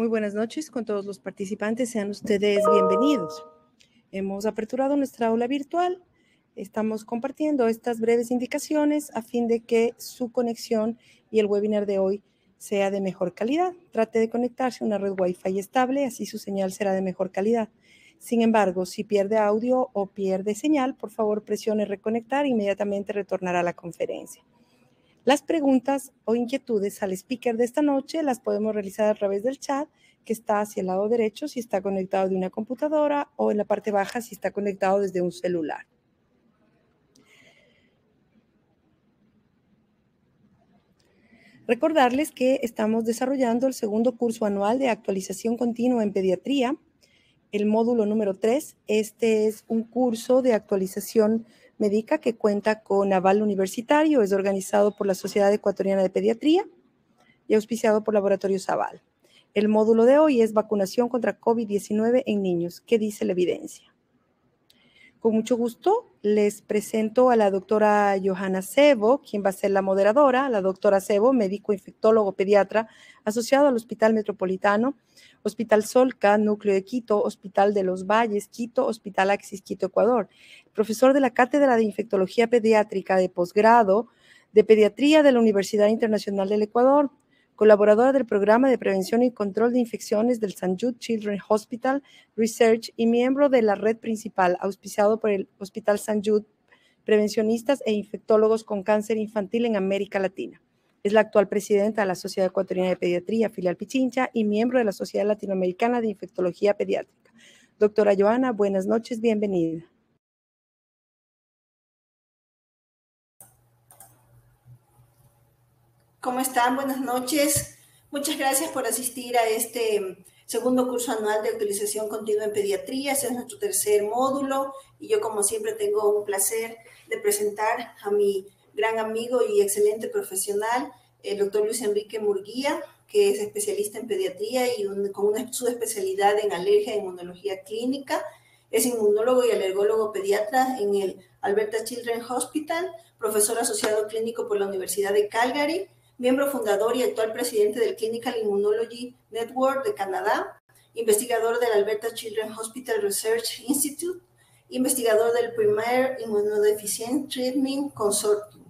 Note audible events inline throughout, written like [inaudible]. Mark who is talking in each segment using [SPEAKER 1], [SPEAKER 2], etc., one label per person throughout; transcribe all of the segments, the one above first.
[SPEAKER 1] Muy buenas noches con todos los participantes. Sean ustedes bienvenidos. Hemos aperturado nuestra aula virtual. Estamos compartiendo estas breves indicaciones a fin de que su conexión y el webinar de hoy sea de mejor calidad. Trate de conectarse a una red Wi-Fi estable, así su señal será de mejor calidad. Sin embargo, si pierde audio o pierde señal, por favor presione reconectar e inmediatamente retornará a la conferencia. Las preguntas o inquietudes al speaker de esta noche las podemos realizar a través del chat que está hacia el lado derecho si está conectado de una computadora o en la parte baja si está conectado desde un celular. Recordarles que estamos desarrollando el segundo curso anual de actualización continua en pediatría, el módulo número 3. Este es un curso de actualización médica que cuenta con aval universitario, es organizado por la Sociedad Ecuatoriana de Pediatría y auspiciado por Laboratorios Aval. El módulo de hoy es vacunación contra COVID-19 en niños. ¿Qué dice la evidencia? Con mucho gusto les presento a la doctora Johanna Cebo, quien va a ser la moderadora. La doctora Cebo, médico infectólogo pediatra asociado al Hospital Metropolitano, Hospital Solca, Núcleo de Quito, Hospital de los Valles, Quito, Hospital Axis, Quito, Ecuador. Profesor de la Cátedra de Infectología Pediátrica de Posgrado de Pediatría de la Universidad Internacional del Ecuador, colaboradora del Programa de Prevención y Control de Infecciones del St. Jude Children's Hospital Research y miembro de la red principal auspiciado por el Hospital St. Jude Prevencionistas e Infectólogos con Cáncer Infantil en América Latina. Es la actual presidenta de la Sociedad Ecuatoriana de Pediatría, filial Pichincha, y miembro de la Sociedad Latinoamericana de Infectología Pediátrica. Doctora Joana, buenas noches, bienvenida.
[SPEAKER 2] ¿Cómo están? Buenas noches. Muchas gracias por asistir a este segundo curso anual de utilización continua en pediatría. Este es nuestro tercer módulo y yo como siempre tengo un placer de presentar a mi gran amigo y excelente profesional, el doctor Luis Enrique Murguía, que es especialista en pediatría y con una subespecialidad en alergia e inmunología clínica. Es inmunólogo y alergólogo pediatra en el Alberta Children's Hospital, profesor asociado clínico por la Universidad de Calgary, miembro fundador y actual presidente del Clinical Immunology Network de Canadá, investigador del Alberta Children's Hospital Research Institute, investigador del Primer Immunodeficient Treatment Consortium.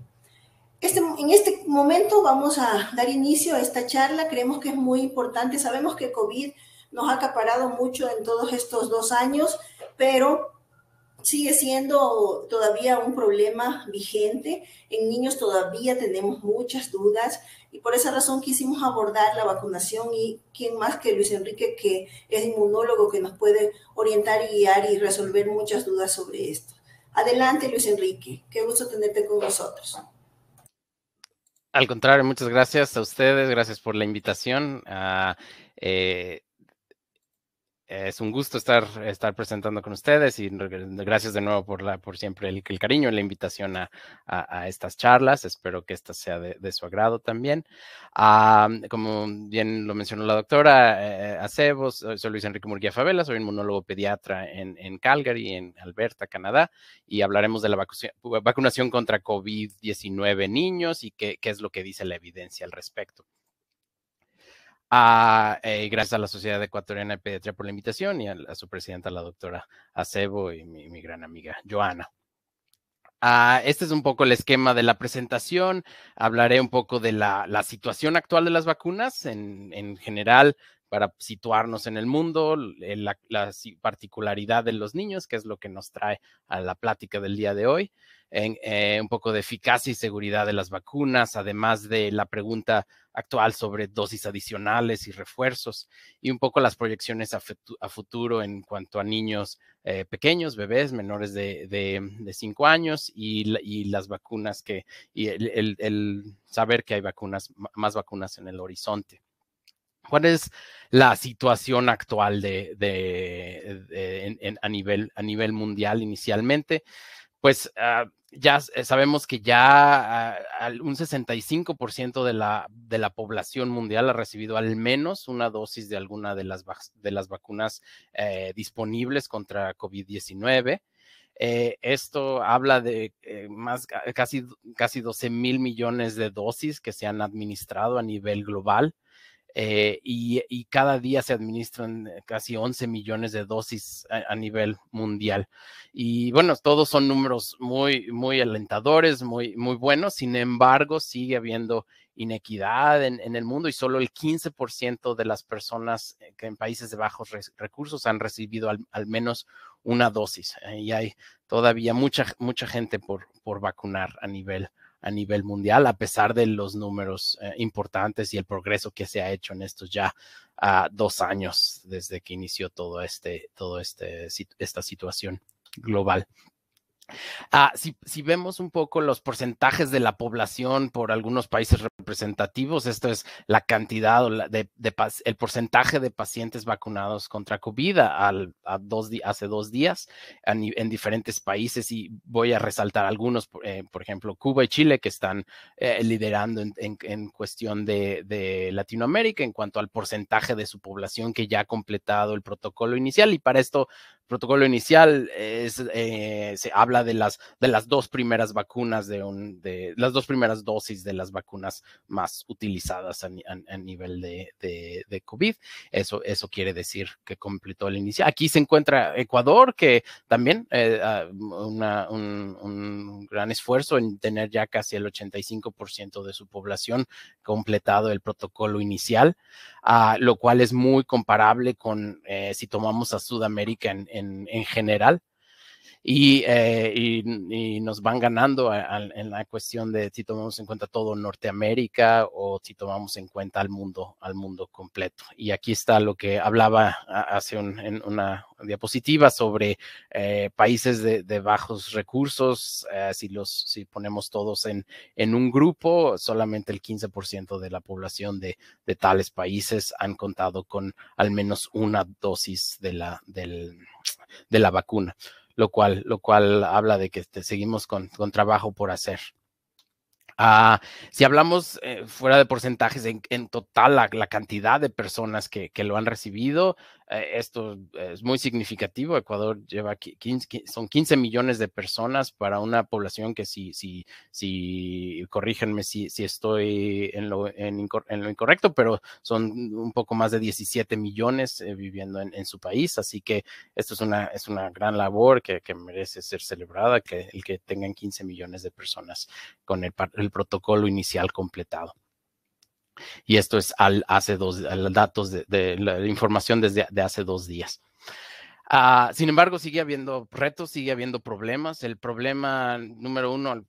[SPEAKER 2] Este, en este momento vamos a dar inicio a esta charla, creemos que es muy importante, sabemos que COVID nos ha acaparado mucho en todos estos dos años, pero sigue siendo todavía un problema vigente. En niños todavía tenemos muchas dudas y por esa razón quisimos abordar la vacunación y quién más que Luis Enrique, que es inmunólogo, que nos puede orientar y guiar y resolver muchas dudas sobre esto. Adelante, Luis Enrique. Qué gusto tenerte con nosotros.
[SPEAKER 3] Al contrario, muchas gracias a ustedes, gracias por la invitación. Eh, es un gusto estar, estar presentando con ustedes y gracias de nuevo por, la, por siempre el, cariño y la invitación a, a, estas charlas. Espero que esta sea de, de su agrado también. Ah, como bien lo mencionó la doctora eh, soy Luis Enrique Murguía Favela, soy inmunólogo pediatra en, en, Calgary, en Alberta, Canadá, y hablaremos de la vacunación, contra COVID-19 niños y qué, qué es lo que dice la evidencia al respecto a eh, gracias a la Sociedad Ecuatoriana de Pediatría por la invitación y a, su presidenta, la doctora Acebo y mi, gran amiga Joana. Ah, este es un poco el esquema de la presentación. Hablaré un poco de la, situación actual de las vacunas en, general para situarnos en el mundo, eh, la particularidad de los niños, que es lo que nos trae a la plática del día de hoy. Eh, un poco de eficacia y seguridad de las vacunas, además de la pregunta actual sobre dosis adicionales y refuerzos y un poco las proyecciones a, futuro en cuanto a niños eh, pequeños, bebés menores de 5 mm, años y, las vacunas que, y el, saber que hay vacunas, más vacunas en el horizonte. ¿Cuál es la situación actual de, a, nivel, a nivel mundial inicialmente? pues ah, ya eh, sabemos que ya eh, un 65% de la, de la población mundial ha recibido al menos una dosis de alguna de las, de las vacunas eh, disponibles contra COVID-19. esto habla de más casi, casi 12 mil millones de dosis que se han administrado a nivel global. Eh, y, cada día se administran eh, casi 11 millones de dosis a, nivel mundial. Y bueno, todos son números muy, muy alentadores, muy, muy buenos, sin embargo, sigue habiendo inequidad en, el mundo y solo el 15% de las personas eh, que en países de bajos recursos han recibido al, menos una dosis. y hay todavía mucha, mucha gente por, por vacunar a nivel a nivel mundial, a pesar de los números eh, importantes y el progreso que se ha hecho en estos ya ah, dos años desde que inició todo este, todo este, esta situación global. Ah, si, si, vemos un poco los porcentajes de la población por algunos países representativos, esto es la cantidad o de, el porcentaje de pacientes vacunados contra COVID al, a dos, hace dos días en, diferentes países y voy a resaltar algunos, por eh, ejemplo, Cuba y Chile que están eh, liderando en, en, en cuestión de, de, Latinoamérica en cuanto al porcentaje de su población que ya ha completado el protocolo inicial y para esto protocolo inicial es, eh, se habla de las, de las dos primeras vacunas, de, un, de las dos primeras dosis de las vacunas más utilizadas a, nivel de, de, COVID. Eso, eso quiere decir que completó el inicial Aquí se encuentra Ecuador, que también eh, ah, un, un, gran esfuerzo en tener ya casi el 85% de su población completado el protocolo inicial. Ah, lo cual es muy comparable con eh, si tomamos a Sudamérica en, en, en general. Eh, y, y, nos van ganando en la cuestión de si tomamos en cuenta todo Norteamérica o si tomamos en cuenta al mundo, al mundo completo. Y aquí está lo que hablaba hace un, en una diapositiva sobre eh, países de, bajos recursos. Eh, si los si ponemos todos en, un grupo, solamente el 15% de la población de, tales países han contado con al menos una dosis de la, de la vacuna lo cual, lo cual habla de que este, seguimos con, trabajo por hacer. Ah, si hablamos eh, fuera de porcentajes, en, total la, la, cantidad de personas que, que lo han recibido, eh, esto es muy significativo. Ecuador lleva 15, son 15 millones de personas para una población que si, si, si corrígenme si, si estoy en lo, en, lo, incorrecto, pero son un poco más de 17 millones eh, viviendo en, su país. Así que esto es una, es una gran labor que, merece ser celebrada, que el que tengan 15 millones de personas con el protocolo inicial completado. Y esto es al, hace dos, datos de, la información desde de hace dos días. Ah, sin embargo, sigue habiendo retos, sigue habiendo problemas. El problema número uno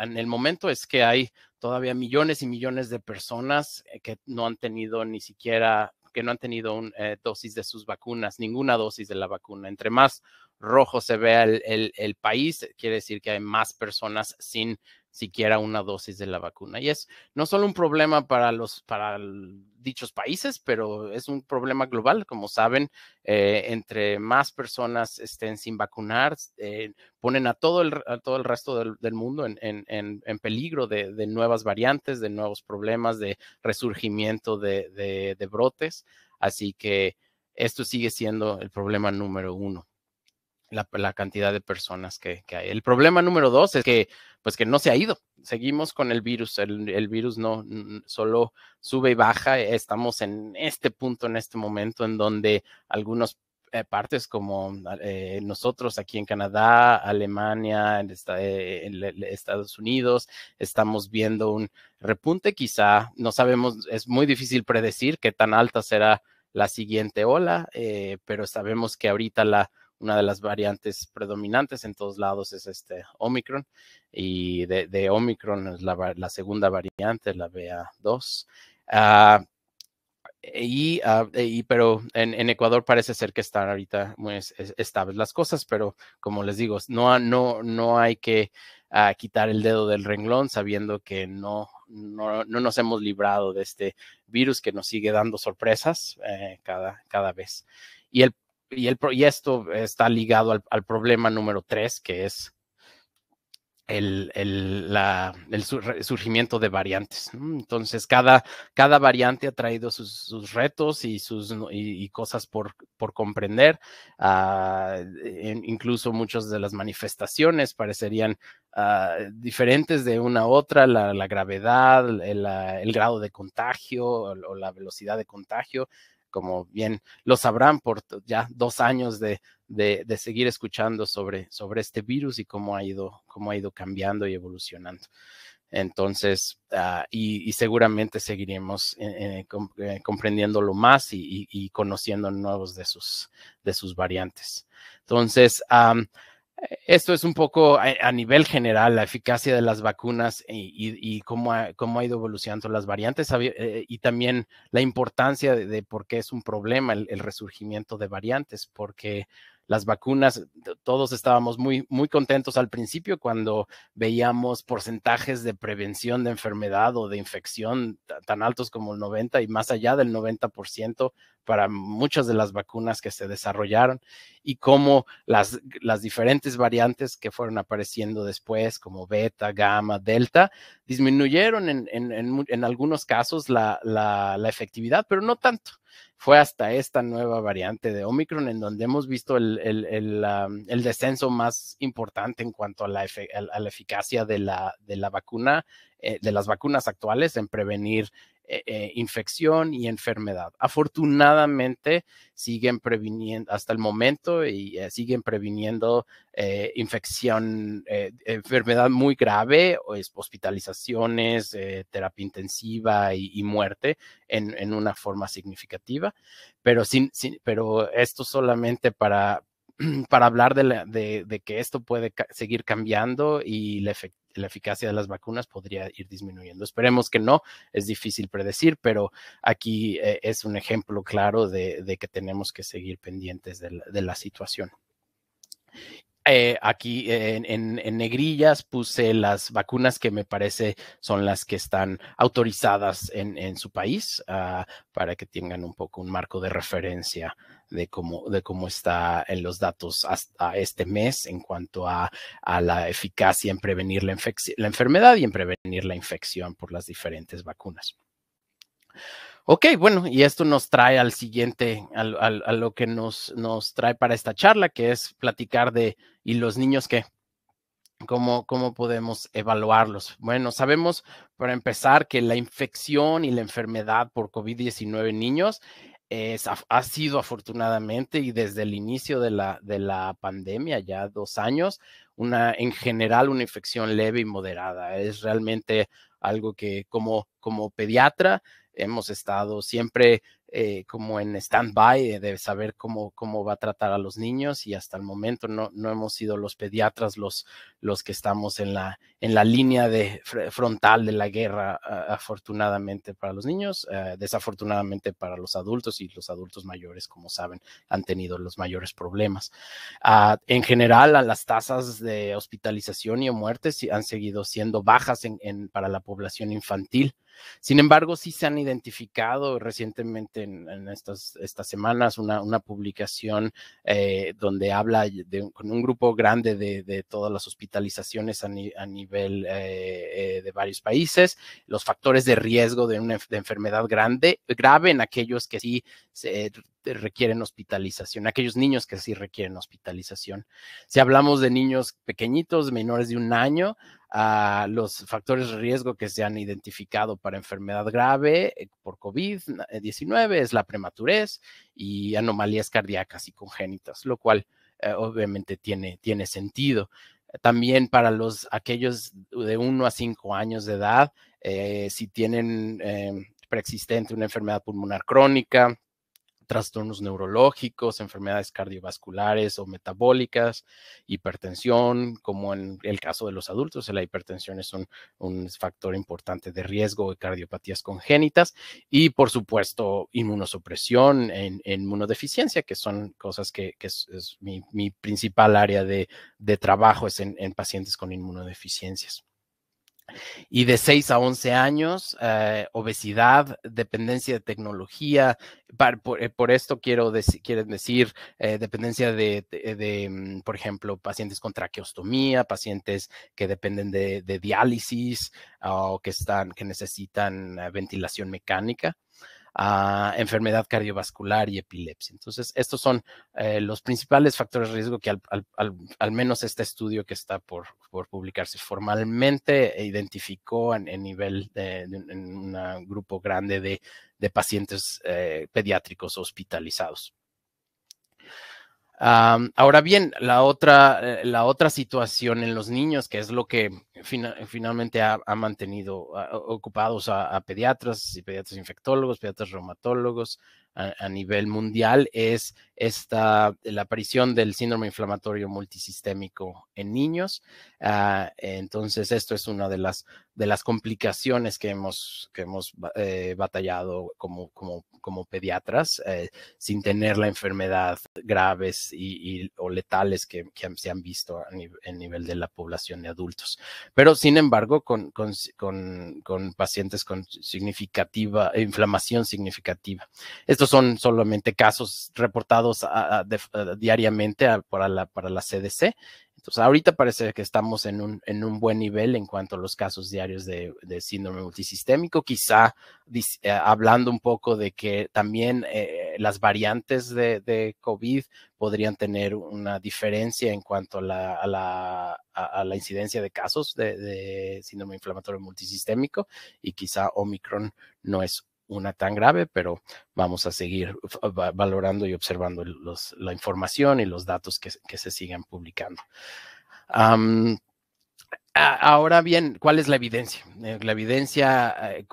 [SPEAKER 3] en el momento es que hay todavía millones y millones de personas eh, que no han tenido ni siquiera, que no han tenido un, eh, dosis de sus vacunas, ninguna dosis de la vacuna. Entre más rojo se vea el, el país, quiere decir que hay más personas sin siquiera una dosis de la vacuna. Y es no solo un problema para los, para dichos países, pero es un problema global. Como saben, eh, entre más personas estén sin vacunar, eh, ponen a todo el, todo el resto del, mundo en, en, en, peligro de, de, nuevas variantes, de nuevos problemas, de resurgimiento de, de, brotes. Así que esto sigue siendo el problema número uno. La, la, cantidad de personas que, que, hay. El problema número dos es que pues que no se ha ido. Seguimos con el virus, el, virus no solo sube y baja. Eh, estamos en este punto, en este momento, en donde algunas eh, partes como ah, eh, nosotros aquí en Canadá, Alemania, en Estados Unidos, estamos viendo un repunte quizá, no sabemos, es muy difícil predecir qué tan alta será la siguiente ola, pero sabemos que ahorita la, una de las variantes predominantes en todos lados es este Omicron y de, Omicron es la, segunda variante, la BA2. Ah, ah, pero en, Ecuador parece ser que están ahorita muy estables las cosas, pero como les digo, no, no, no hay que ah, quitar el dedo del renglón sabiendo que no, no, nos hemos librado de este virus que nos sigue dando sorpresas eh, cada, cada vez. Y el y, el, esto está ligado al, problema número tres, que es el, surgimiento de variantes. Entonces, cada, variante ha traído sus, retos y, sus, cosas por, comprender. Ah, incluso muchas de las manifestaciones parecerían ah, diferentes de una a otra, la, gravedad, el, grado de contagio o, la velocidad de contagio como bien lo sabrán por ya dos años de, seguir escuchando sobre, sobre este virus y cómo ha ido, cómo ha ido cambiando y evolucionando. Entonces, ah, y, seguramente seguiremos eh, eh, comprendiendo eh, comprendiéndolo más y, conociendo nuevos de sus, de sus variantes. Entonces, esto es un poco a, nivel general la eficacia de las vacunas y, cómo, ha, ido evolucionando las variantes eh, y también la importancia de, por qué es un problema el resurgimiento de variantes, porque las vacunas, todos estábamos muy, muy contentos al principio cuando veíamos porcentajes de prevención de enfermedad o de infección tan altos como el 90 y más allá del 90% para muchas de las vacunas que se desarrollaron y cómo las, las diferentes variantes que fueron apareciendo después, como beta, gamma, delta, disminuyeron en, algunos casos la efectividad, pero no tanto fue hasta esta nueva variante de Omicron, en donde hemos visto el, descenso más importante en cuanto a la, la eficacia de la, de la vacuna, eh, de las vacunas actuales en prevenir eh, eh, infección y enfermedad. Afortunadamente, siguen previniendo hasta el momento y eh, siguen previniendo infección, enfermedad muy grave, hospitalizaciones, terapia intensiva y, muerte en, una forma significativa. Pero, esto solamente para, [clears throat] hablar de, que esto puede seguir cambiando y la, la eficacia de las vacunas podría ir disminuyendo. Esperemos que no, es difícil predecir, pero aquí eh, es un ejemplo claro de, que tenemos que seguir pendientes de la situación. Eh, aquí en, negrillas puse las vacunas que me parece son las que están autorizadas en, su país ah, para que tengan un poco un marco de referencia de cómo, de cómo está en los datos hasta este mes en cuanto a, la eficacia en prevenir la enfermedad y en prevenir la infección por las diferentes vacunas. Ok, bueno, y esto nos trae al siguiente, al, al, a lo que nos, nos trae para esta charla, que es platicar de, ¿y los niños qué? ¿Cómo, ¿Cómo podemos evaluarlos? Bueno, sabemos para empezar que la infección y la enfermedad por COVID-19 en niños es, ha sido afortunadamente y desde el inicio de la, de la pandemia, ya dos años, una, en general una infección leve y moderada. Es realmente algo que como, como pediatra hemos estado siempre eh, como en stand-by de saber cómo, cómo va a tratar a los niños y hasta el momento no, no hemos sido los pediatras los, los que estamos en la, en la línea de, frontal de la guerra, afortunadamente para los niños, eh, desafortunadamente para los adultos y los adultos mayores, como saben, han tenido los mayores problemas. Ah, en general, las tasas de hospitalización y muertes han seguido siendo bajas para la población infantil. Sin embargo, sí se han identificado recientemente en, estas, semanas una, publicación eh, donde habla de, con un grupo grande de, todas las hospitalizaciones a, nivel eh, eh, de varios países, los factores de riesgo de una enfermedad grande, grave en aquellos que sí requieren hospitalización, aquellos niños que sí requieren hospitalización. Si hablamos de niños pequeñitos, menores de un año, los factores de riesgo que se han identificado para enfermedad grave eh, por COVID-19, eh, es la prematurez y anomalías cardíacas y congénitas, lo cual eh, obviamente tiene, sentido. También para los aquellos de 1 a 5 años de edad, si tienen preexistente una enfermedad pulmonar crónica, trastornos neurológicos, enfermedades cardiovasculares o metabólicas, hipertensión, como en el caso de los adultos, la hipertensión es un, factor importante de riesgo de cardiopatías congénitas y por supuesto inmunosupresión en, inmunodeficiencia, que son cosas que, es, mi, principal área de, trabajo es en, en pacientes con inmunodeficiencias y de 6 a 11 años, eh, obesidad, dependencia de tecnología, eh, por, esto quiero decir eh, dependencia de, mm, por ejemplo, pacientes con traqueostomía, pacientes que dependen de, de diálisis ah, o que, están, que necesitan ventilación mecánica a enfermedad cardiovascular y epilepsia. Entonces, estos son eh, los principales factores de riesgo que al, menos este estudio que está por, publicarse formalmente eh, identificó en, nivel de, en un grupo grande de, pacientes eh, pediátricos hospitalizados ahora bien, la otra, eh, la otra situación en los niños, que es lo que finalmente ha, mantenido ah, ocupados a, a, pediatras y pediatras infectólogos, pediatras reumatólogos, a, nivel mundial es esta, la aparición del síndrome inflamatorio multisistémico en niños. Ah, entonces, esto es una de las, de las complicaciones que hemos, que hemos eh, batallado como, como, como pediatras, eh, sin tener la enfermedad graves y, o letales que, se han visto a nivel, de la población de adultos. Pero, sin embargo, con, con pacientes con significativa, inflamación significativa son solamente casos reportados diariamente para, la, CDC. Entonces, ahorita parece que estamos en un, buen nivel en cuanto a los casos diarios de, síndrome multisistémico, quizá eh, hablando un poco de que también eh, las variantes de, COVID podrían tener una diferencia en cuanto a la, incidencia de casos de síndrome inflamatorio multisistémico y quizá Omicron no es una tan grave, pero vamos a seguir valorando y observando los, la información y los datos que, se sigan publicando. Ahora bien, ¿cuál es la evidencia? Eh, la evidencia eh,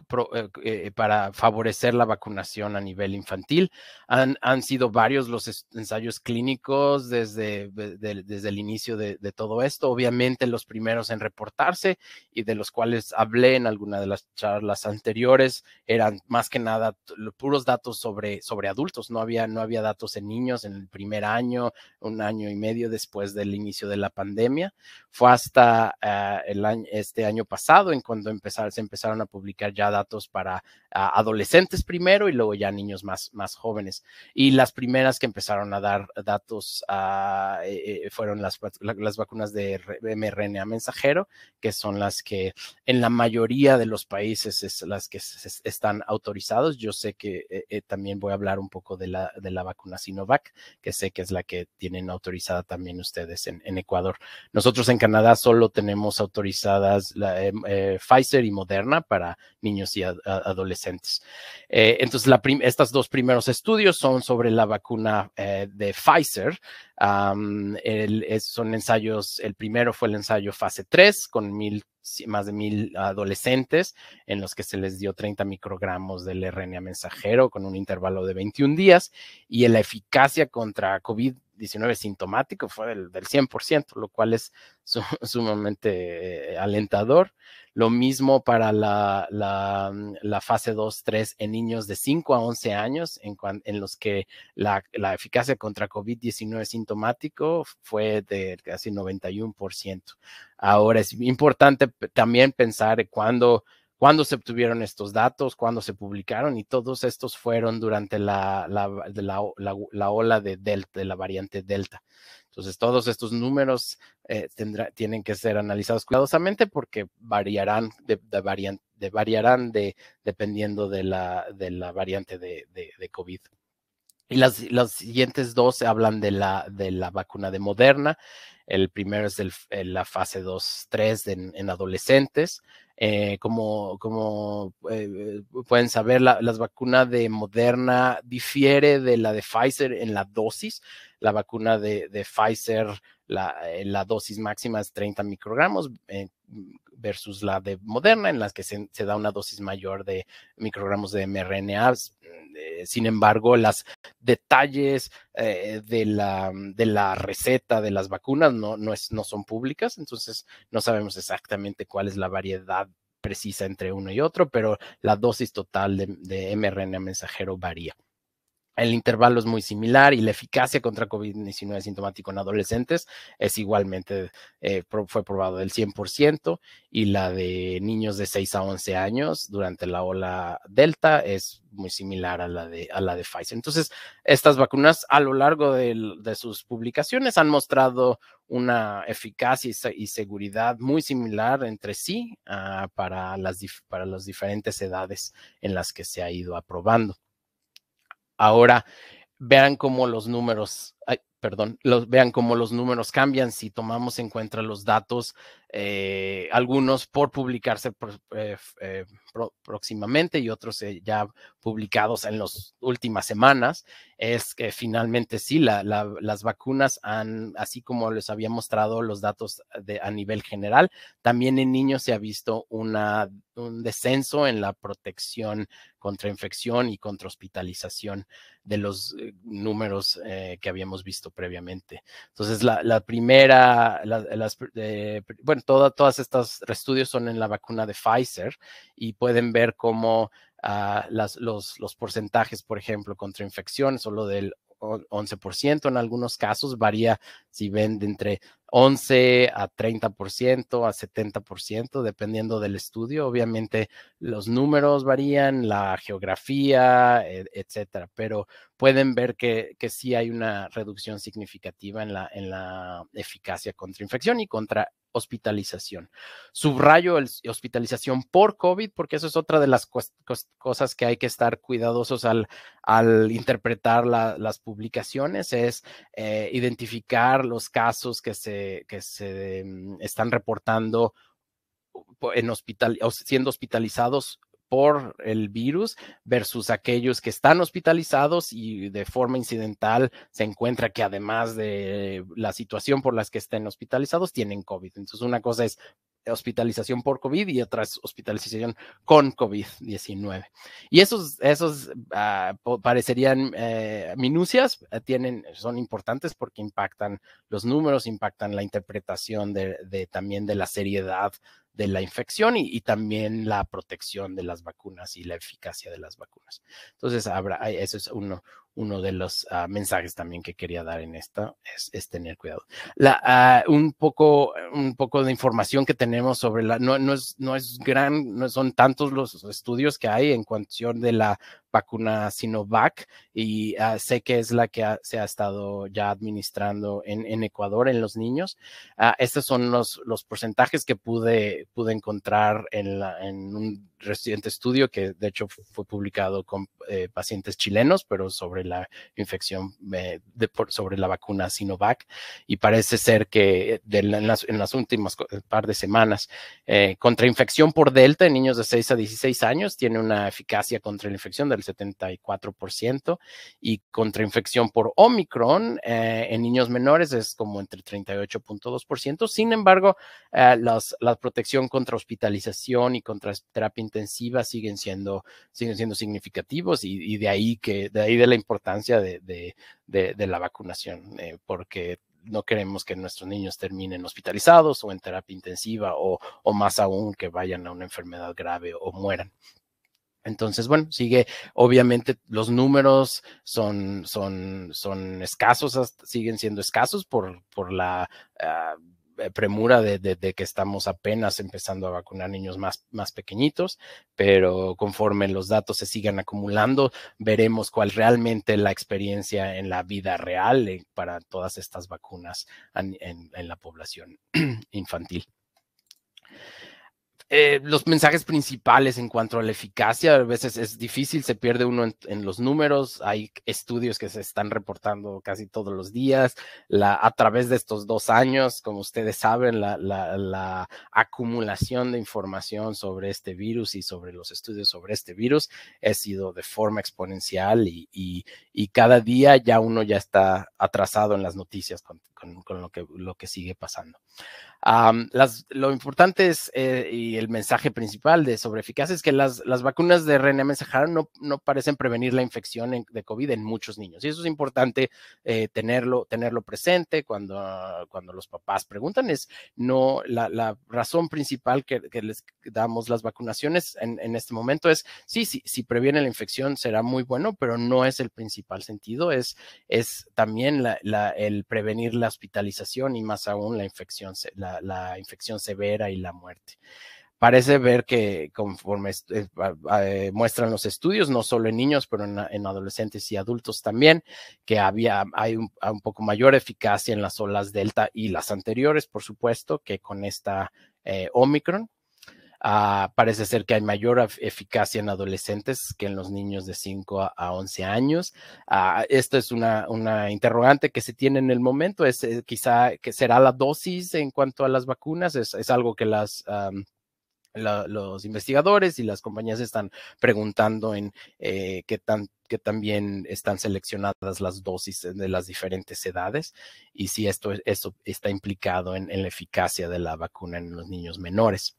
[SPEAKER 3] eh, para favorecer la vacunación a nivel infantil. Han, sido varios los ensayos clínicos desde, desde el inicio de, todo esto. Obviamente los primeros en reportarse y de los cuales hablé en alguna de las charlas anteriores eran más que nada puros datos sobre, sobre adultos. No había, no había datos en niños en el primer año, un año y medio después del inicio de la pandemia. Fue hasta... Ah, año, este año pasado, en cuando empezar, se empezaron a publicar ya datos para ah, adolescentes primero y luego ya niños más, más jóvenes. Y las primeras que empezaron a dar datos ah, eh, eh, fueron las, las vacunas de mRNA mensajero, que son las que en la mayoría de los países es las que están autorizados. Yo sé que eh, también voy a hablar un poco de la, de la vacuna Sinovac, que sé que es la que tienen autorizada también ustedes en, en Ecuador. Nosotros en Canadá solo tenemos autorizadas eh, eh, Pfizer y Moderna para niños y adolescentes. Eh, entonces, la estos dos primeros estudios son sobre la vacuna de Pfizer. son ensayos, el primero fue el ensayo fase 3 con mil más de mil adolescentes en los que se les dio 30 microgramos del RNA mensajero con un intervalo de 21 días y la eficacia contra COVID-19 sintomático fue del, 100%, lo cual es [laughs] sumamente eh, alentador. Lo mismo para la, mm, fase 2-3 en niños de 5 a 11 años, en, los que la, la eficacia contra COVID-19 sintomático fue de casi 91%. Ahora es importante también pensar cuándo cuándo se obtuvieron estos datos, cuándo se publicaron y todos estos fueron durante la, la, ola de la variante Delta. Entonces, todos estos números eh, tienen que ser analizados cuidadosamente porque variarán de, variarán de, dependiendo de la, variante de, de COVID. Y las, las, siguientes dos hablan de la, de la vacuna de Moderna. El primero es eh, la fase 2-3 en, adolescentes. Eh, como, como eh, eh, pueden saber, la, las vacunas de Moderna difiere de la de Pfizer en la dosis. La vacuna de, de Pfizer eh, la, dosis máxima es 30 microgramos eh, versus la de Moderna, en las que se, da una dosis mayor de microgramos de mRNA. Mm, eh, sin embargo, los detalles de, la, mm, de, la, receta de las vacunas no, no, son públicas, entonces no sabemos exactamente cuál es la variedad precisa entre uno y otro, pero la dosis total de mRNA mensajero varía. El intervalo es muy similar y la eficacia contra COVID-19 sintomático en adolescentes es igualmente, eh, fue probado del 100% y la de niños de 6 a 11 años durante la ola Delta es muy similar a la de, a la de Pfizer. Entonces, estas vacunas a lo largo de, sus publicaciones han mostrado una eficacia y, seguridad muy similar entre sí ah, para, las para las diferentes edades en las que se ha ido aprobando ahora vean cómo los números perdón, los, vean cómo los números cambian si tomamos en cuenta los datos, eh, algunos por publicarse eh, eh, próximamente y otros ya publicados en las últimas semanas, es que finalmente sí, las vacunas han, así como les había mostrado los datos a nivel general, también en niños se ha visto una, un descenso en la protección contra infección y contra hospitalización de los números que habíamos visto previamente. Entonces, la, primera, eh, bueno, todas todas estas estudios son en la vacuna de Pfizer y pueden ver cómo ah, las, los, los, porcentajes, por ejemplo, contra infecciones o lo del 11%, en algunos casos varía si ven, de entre 11 a 30%, a 70%, dependiendo del estudio. Obviamente los números varían, la geografía, e, etcétera, pero pueden ver que, que sí hay una reducción significativa en la, en la eficacia contra infección y contra hospitalización. Subrayo el, hospitalización por COVID porque eso es otra de las cosas que hay que estar cuidadosos al, al interpretar las publicaciones, es eh, identificar los casos que se, se mm, están reportando en hospital, siendo hospitalizados por el virus versus aquellos que están hospitalizados y de forma incidental se encuentra que además de la situación por las que estén hospitalizados tienen COVID. Entonces, una cosa es hospitalización por COVID y otra es hospitalización con COVID-19. Y esos, esos ah, parecerían eh, minucias, eh, tienen, son importantes porque impactan los números, impactan la interpretación de, también de la seriedad de la infección y, también la protección de las vacunas y la eficacia de las vacunas. Entonces, habrá, eso es uno, uno de los ah, mensajes también que quería dar en esta, es, tener cuidado. La, ah, un, poco, un poco de información que tenemos sobre la, no, es, no es gran, no son tantos los estudios que hay en cuestión de la vacuna Sinovac y ah, sé que es la que se ha estado ya administrando en, Ecuador en los niños. Ah, estos son los, los porcentajes que pude, pude encontrar en, la, en un reciente estudio que de hecho fue publicado con eh, pacientes chilenos, pero sobre la infección, eh, de, sobre la vacuna Sinovac. Y parece ser que eh, en, las, últimas par de semanas, contra infección por Delta en niños de 6 a 16 años, tiene una eficacia contra la infección del 74% y contra infección por Omicron en niños menores es como entre 38.2%. Sin embargo, la protección contra hospitalización y contra terapia intensiva siguen siendo, siguen siendo significativos y, de ahí que, de ahí de la importancia de, la vacunación, eh, porque no queremos que nuestros niños terminen hospitalizados o en terapia intensiva o, más aún que vayan a una enfermedad grave o mueran. Entonces, bueno, sigue, obviamente los números son, son, son escasos, siguen siendo escasos por, por la... Ah, eh, premura de, que estamos apenas empezando a vacunar niños más, pequeñitos, pero conforme los datos se sigan acumulando, veremos cuál realmente la experiencia en la vida real eh, para todas estas vacunas en la población [clears throat] infantil. Eh, los mensajes principales en cuanto a la eficacia, a veces es difícil, se pierde uno en, los números, hay estudios que se están reportando casi todos los días, a través de estos dos años, como ustedes saben, la, acumulación de información sobre este virus y sobre los estudios sobre este virus ha sido de forma exponencial y, cada día ya uno ya está atrasado en las noticias con, lo que sigue pasando lo importante es, eh, y el mensaje principal de sobre eficacia es que las, las vacunas de RNA mensajero no, no, parecen prevenir la infección de COVID en muchos niños. Y eso es importante eh, tenerlo, tenerlo presente cuando, cuando los papás preguntan. Es no la, la razón principal que, que, les damos las vacunaciones en, en, este momento es, sí, sí, si previene la infección será muy bueno, pero no es el principal sentido. Es, es también la, la, el prevenir la hospitalización y más aún la infección. La, la, infección severa y la muerte parece ver que conforme eh, eh, muestran los estudios, no solo en niños, pero en, adolescentes y adultos también, que había, hay un, poco mayor eficacia en las olas delta y las anteriores, por supuesto, que con esta eh, Omicron. Ah, parece ser que hay mayor eficacia en adolescentes que en los niños de 5 a 11 años. Ah, esto es una, interrogante que se tiene en el momento. Es eh, quizá que será la dosis en cuanto a las vacunas. Es, algo que los investigadores y las compañías están preguntando en eh, qué tan que también están seleccionadas las dosis de las diferentes edades y si esto, está implicado en la eficacia de la vacuna en los niños menores.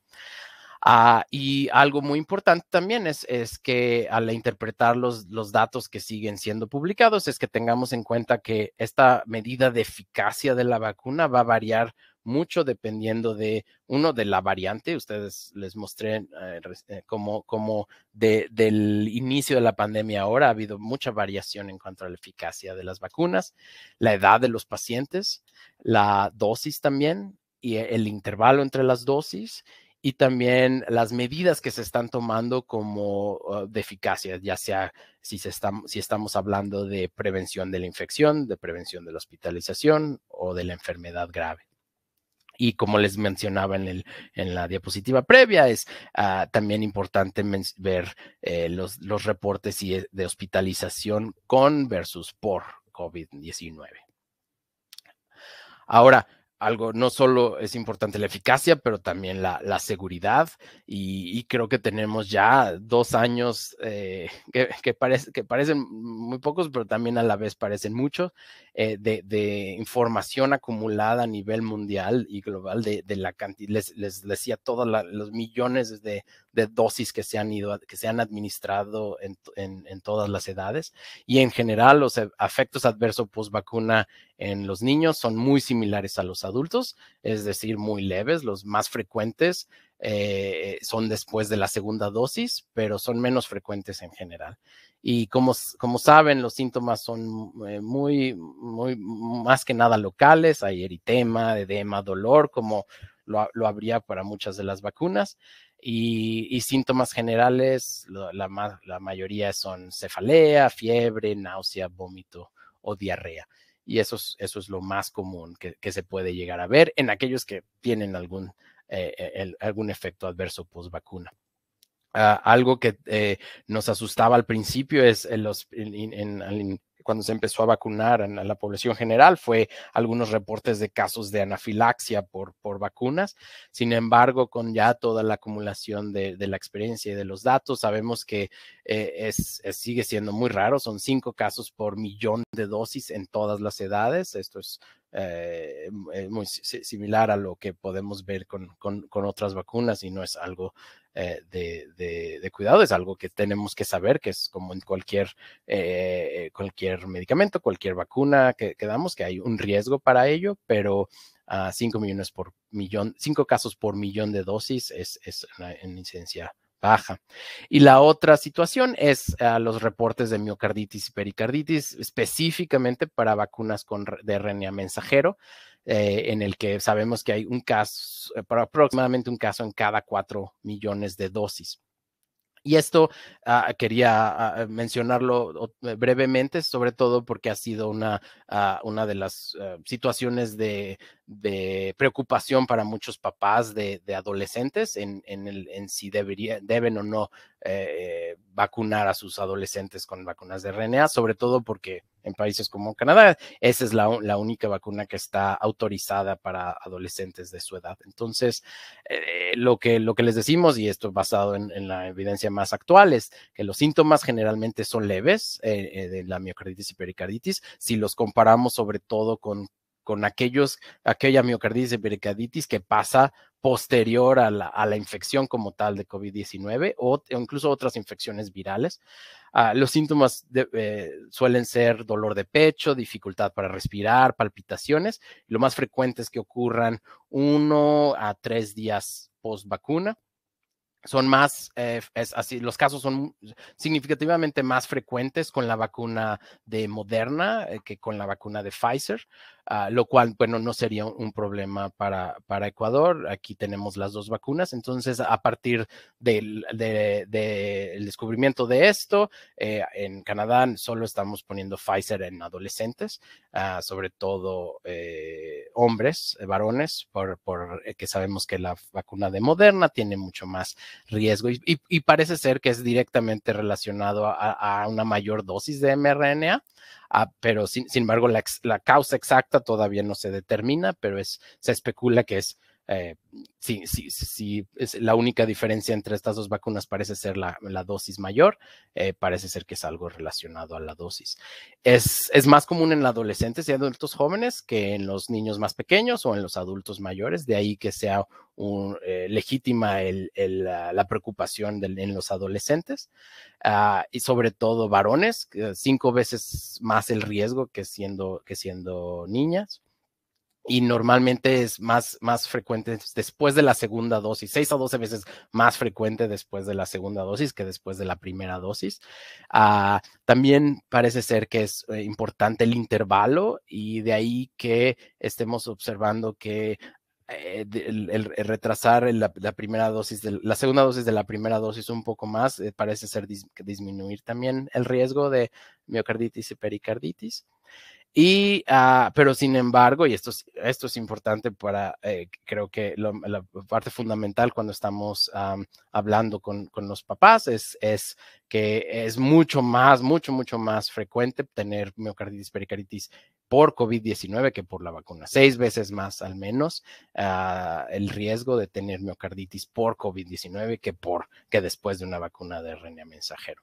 [SPEAKER 3] Ah, y algo muy importante también es, es que al interpretar los, los, datos que siguen siendo publicados, es que tengamos en cuenta que esta medida de eficacia de la vacuna va a variar mucho dependiendo de uno de la variante. Ustedes les mostré eh, eh, cómo como, como del inicio de la pandemia ahora ha habido mucha variación en cuanto a la eficacia de las vacunas, la edad de los pacientes, la dosis también, y el intervalo entre las dosis y también las medidas que se están tomando como ah, de eficacia, ya sea si, se si estamos hablando de prevención de la infección, de prevención de la hospitalización o de la enfermedad grave. Y como les mencionaba en, el, en la diapositiva previa, es ah, también importante ver eh, los, los reportes eh, de hospitalización con versus por COVID-19. Ahora, algo, no solo es importante la eficacia, pero también la, seguridad. Y, creo que tenemos ya dos años eh, [laughs] que, parecen muy pocos, pero también a la vez parecen muchos, eh, de, información acumulada a nivel mundial y global de, de la cantidad, les, les decía todos los millones de, de dosis que se han ido, que se han administrado en, todas las edades. Y en general, los efectos adversos post vacuna en los niños son muy similares a los adultos, es decir, muy leves. Los más frecuentes eh, son después de la segunda dosis, pero son menos frecuentes en general. Y como, como saben, los síntomas son eh, muy, muy, más que nada locales, hay eritema, edema, dolor, como lo, lo habría para muchas de las vacunas. Y, síntomas generales, la, la, mayoría son cefalea, fiebre, náusea, vómito o diarrea. Y eso es, eso es lo más común que, se puede llegar a ver en aquellos que tienen algún, eh, eh, algún efecto adverso post vacuna. Ah, algo que eh, nos asustaba al principio es en los, cuando se empezó a vacunar a la población general fue algunos reportes de casos de anafilaxia por, por vacunas. Sin embargo, con ya toda la acumulación de, la experiencia y de los datos, sabemos que eh, es, sigue siendo muy raro. Son cinco casos por millón de dosis en todas las edades. Esto es eh, muy similar a lo que podemos ver con, con, otras vacunas y no es algo eh, de, de, cuidado. Es algo que tenemos que saber, que es como en cualquier, eh, cualquier medicamento, cualquier vacuna que, damos, que hay un riesgo para ello, pero a ah, 5 millones por millón, cinco casos por millón de dosis es, es una, incidencia baja. Y la otra situación es ah, los reportes de miocarditis y pericarditis, específicamente para vacunas con, de RNA mensajero. Eh, en el que sabemos que hay un caso, eh, aproximadamente un caso en cada cuatro millones de dosis. Y esto ah, quería ah, ah, mencionarlo eh, brevemente, sobre todo porque ha sido una, una de las situaciones de, preocupación para muchos papás de, adolescentes en, en, si debería, deben o no eh, eh, vacunar a sus adolescentes con vacunas de RNA, sobre todo porque en países como Canadá, esa es la, única vacuna que está autorizada para adolescentes de su edad. Entonces, eh, lo, que, lo que les decimos, y esto es basado en, la evidencia más actual, es que los síntomas generalmente son leves de la miocarditis y pericarditis, si los comparamos sobre todo con con aquellos, aquella miocarditis y pericarditis que pasa posterior a la, infección como tal de COVID-19 o, incluso otras infecciones virales. Ah, los síntomas eh, suelen ser dolor de pecho, dificultad para respirar, palpitaciones. Lo más frecuente es que ocurran uno a tres días post vacuna son más, eh, es así, los casos son significativamente más frecuentes con la vacuna de Moderna eh, que con la vacuna de Pfizer. Ah, lo cual, bueno, no sería un problema para, Ecuador. Aquí tenemos las dos vacunas. Entonces, a partir del descubrimiento de esto, eh, en Canadá solo estamos poniendo Pfizer en adolescentes, ah, sobre todo eh, hombres, eh, varones, por, que sabemos que la vacuna de Moderna tiene mucho más riesgo y, parece ser que es directamente relacionado a, a una mayor dosis de mRNA. Ah, pero sin, sin embargo, la, la causa exacta todavía no se determina, pero es, se especula que es eh, si la única diferencia entre estas dos vacunas parece ser la, dosis mayor, eh, parece ser que es algo relacionado a la dosis. Es, más común en adolescentes y adultos jóvenes que en los niños más pequeños o en los adultos mayores, de ahí que sea eh, legítima la, preocupación en los adolescentes ah, y sobre todo varones, cinco veces más el riesgo que siendo niñas y normalmente es más, más frecuente después de la segunda dosis, 6 a 12 veces más frecuente después de la segunda dosis que después de la primera dosis. Ah, también parece ser que es eh, importante el intervalo y de ahí que estemos observando que eh, el, retrasar la, primera dosis, de, la segunda dosis de la primera dosis un poco más eh, parece ser disminuir también el riesgo de miocarditis y pericarditis. Y, ah, pero sin embargo, y esto es, esto es importante para, eh, creo que la parte fundamental cuando estamos ah, hablando con, con, los papás es, es que es mucho más, mucho, mucho más frecuente tener miocarditis, pericarditis por COVID-19 que por la vacuna. Seis veces más al menos ah, el riesgo de tener miocarditis por COVID-19 que, por, que después de una vacuna de RNA mensajero.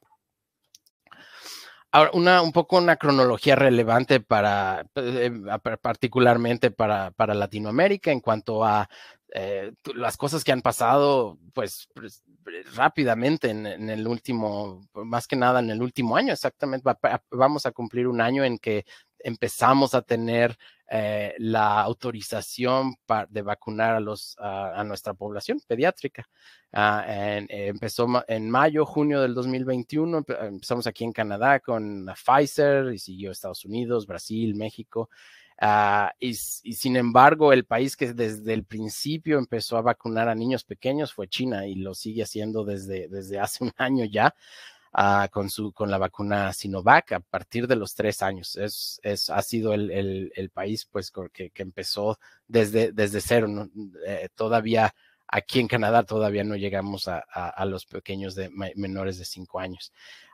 [SPEAKER 3] Ahora, una, un poco una cronología relevante para, eh, eh, particularmente para, para Latinoamérica en cuanto a eh, las cosas que han pasado, pues, pues rápidamente en, el último, más que nada en el último año, exactamente, vamos a cumplir un año en que empezamos a tener eh, la autorización para, de vacunar a, los, a, nuestra población pediátrica. Ah, empezó en mayo, junio del 2021, empezamos aquí en Canadá con Pfizer y siguió Estados Unidos, Brasil, México. Ah, y, sin embargo, el país que desde el principio empezó a vacunar a niños pequeños fue China y lo sigue haciendo desde, desde hace un [laughs] año ya. Ah, con, su, con la vacuna Sinovac a partir de los tres años. ha sido el, país pues, que, empezó desde, desde cero. Eh, todavía aquí en Canadá todavía no llegamos a, los pequeños de menores de cinco años.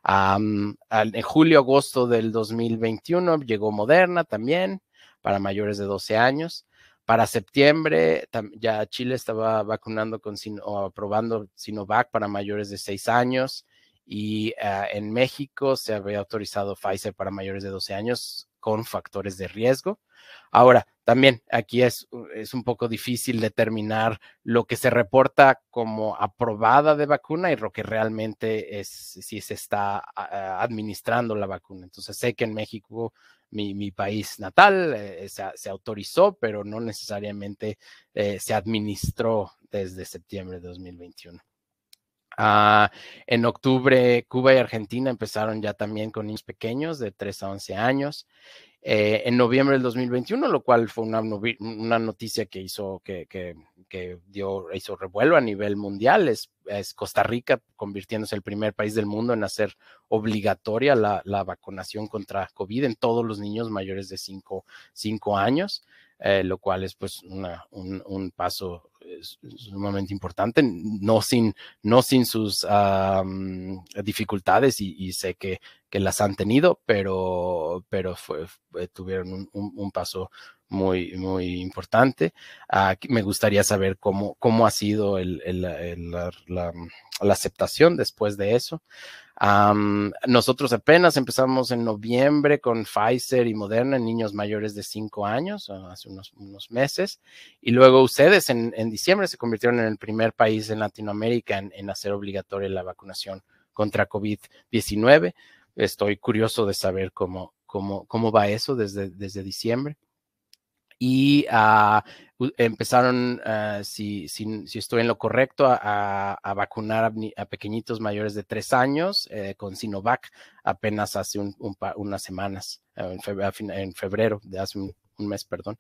[SPEAKER 3] en julio, agosto del 2021 llegó Moderna también para mayores de 12 años. Para septiembre ya Chile estaba vacunando con o aprobando Sinovac para mayores de seis años y ah, en México se había autorizado Pfizer para mayores de 12 años con factores de riesgo. Ahora, también aquí es, uh, es, un poco difícil determinar lo que se reporta como aprobada de vacuna y lo que realmente es si se está ah, administrando la vacuna. Entonces, sé que en México, mi, país natal, eh, eh, se, autorizó, pero no necesariamente eh, se administró desde septiembre de 2021. Ah, en octubre, Cuba y Argentina empezaron ya también con niños pequeños de 3 a 11 años. Eh, en noviembre del 2021, lo cual fue una, noticia que hizo, que, dio, hizo revuelo a nivel mundial. Es, Costa Rica convirtiéndose el primer país del mundo en hacer obligatoria la, vacunación contra COVID en todos los niños mayores de 5 años. Eh, lo cual es pues una, un, un, paso sumamente importante, no sin, no sin sus dificultades y, sé que, las han tenido, pero, pero tuvieron un, paso muy, muy importante. me gustaría saber cómo, cómo ha sido la, aceptación después de eso nosotros apenas empezamos en noviembre con Pfizer y Moderna en niños mayores de 5 años, ah, hace unos, unos meses, y luego ustedes en, en, diciembre se convirtieron en el primer país en Latinoamérica en, en hacer obligatoria la vacunación contra COVID-19. Estoy curioso de saber cómo, cómo, cómo va eso desde, desde diciembre. Y ah, empezaron, ah, si, si, estoy en lo correcto, a, vacunar a, pequeñitos mayores de tres años eh, con Sinovac apenas hace un, un unas semanas, ah, en febrero, de hace un, mes, perdón,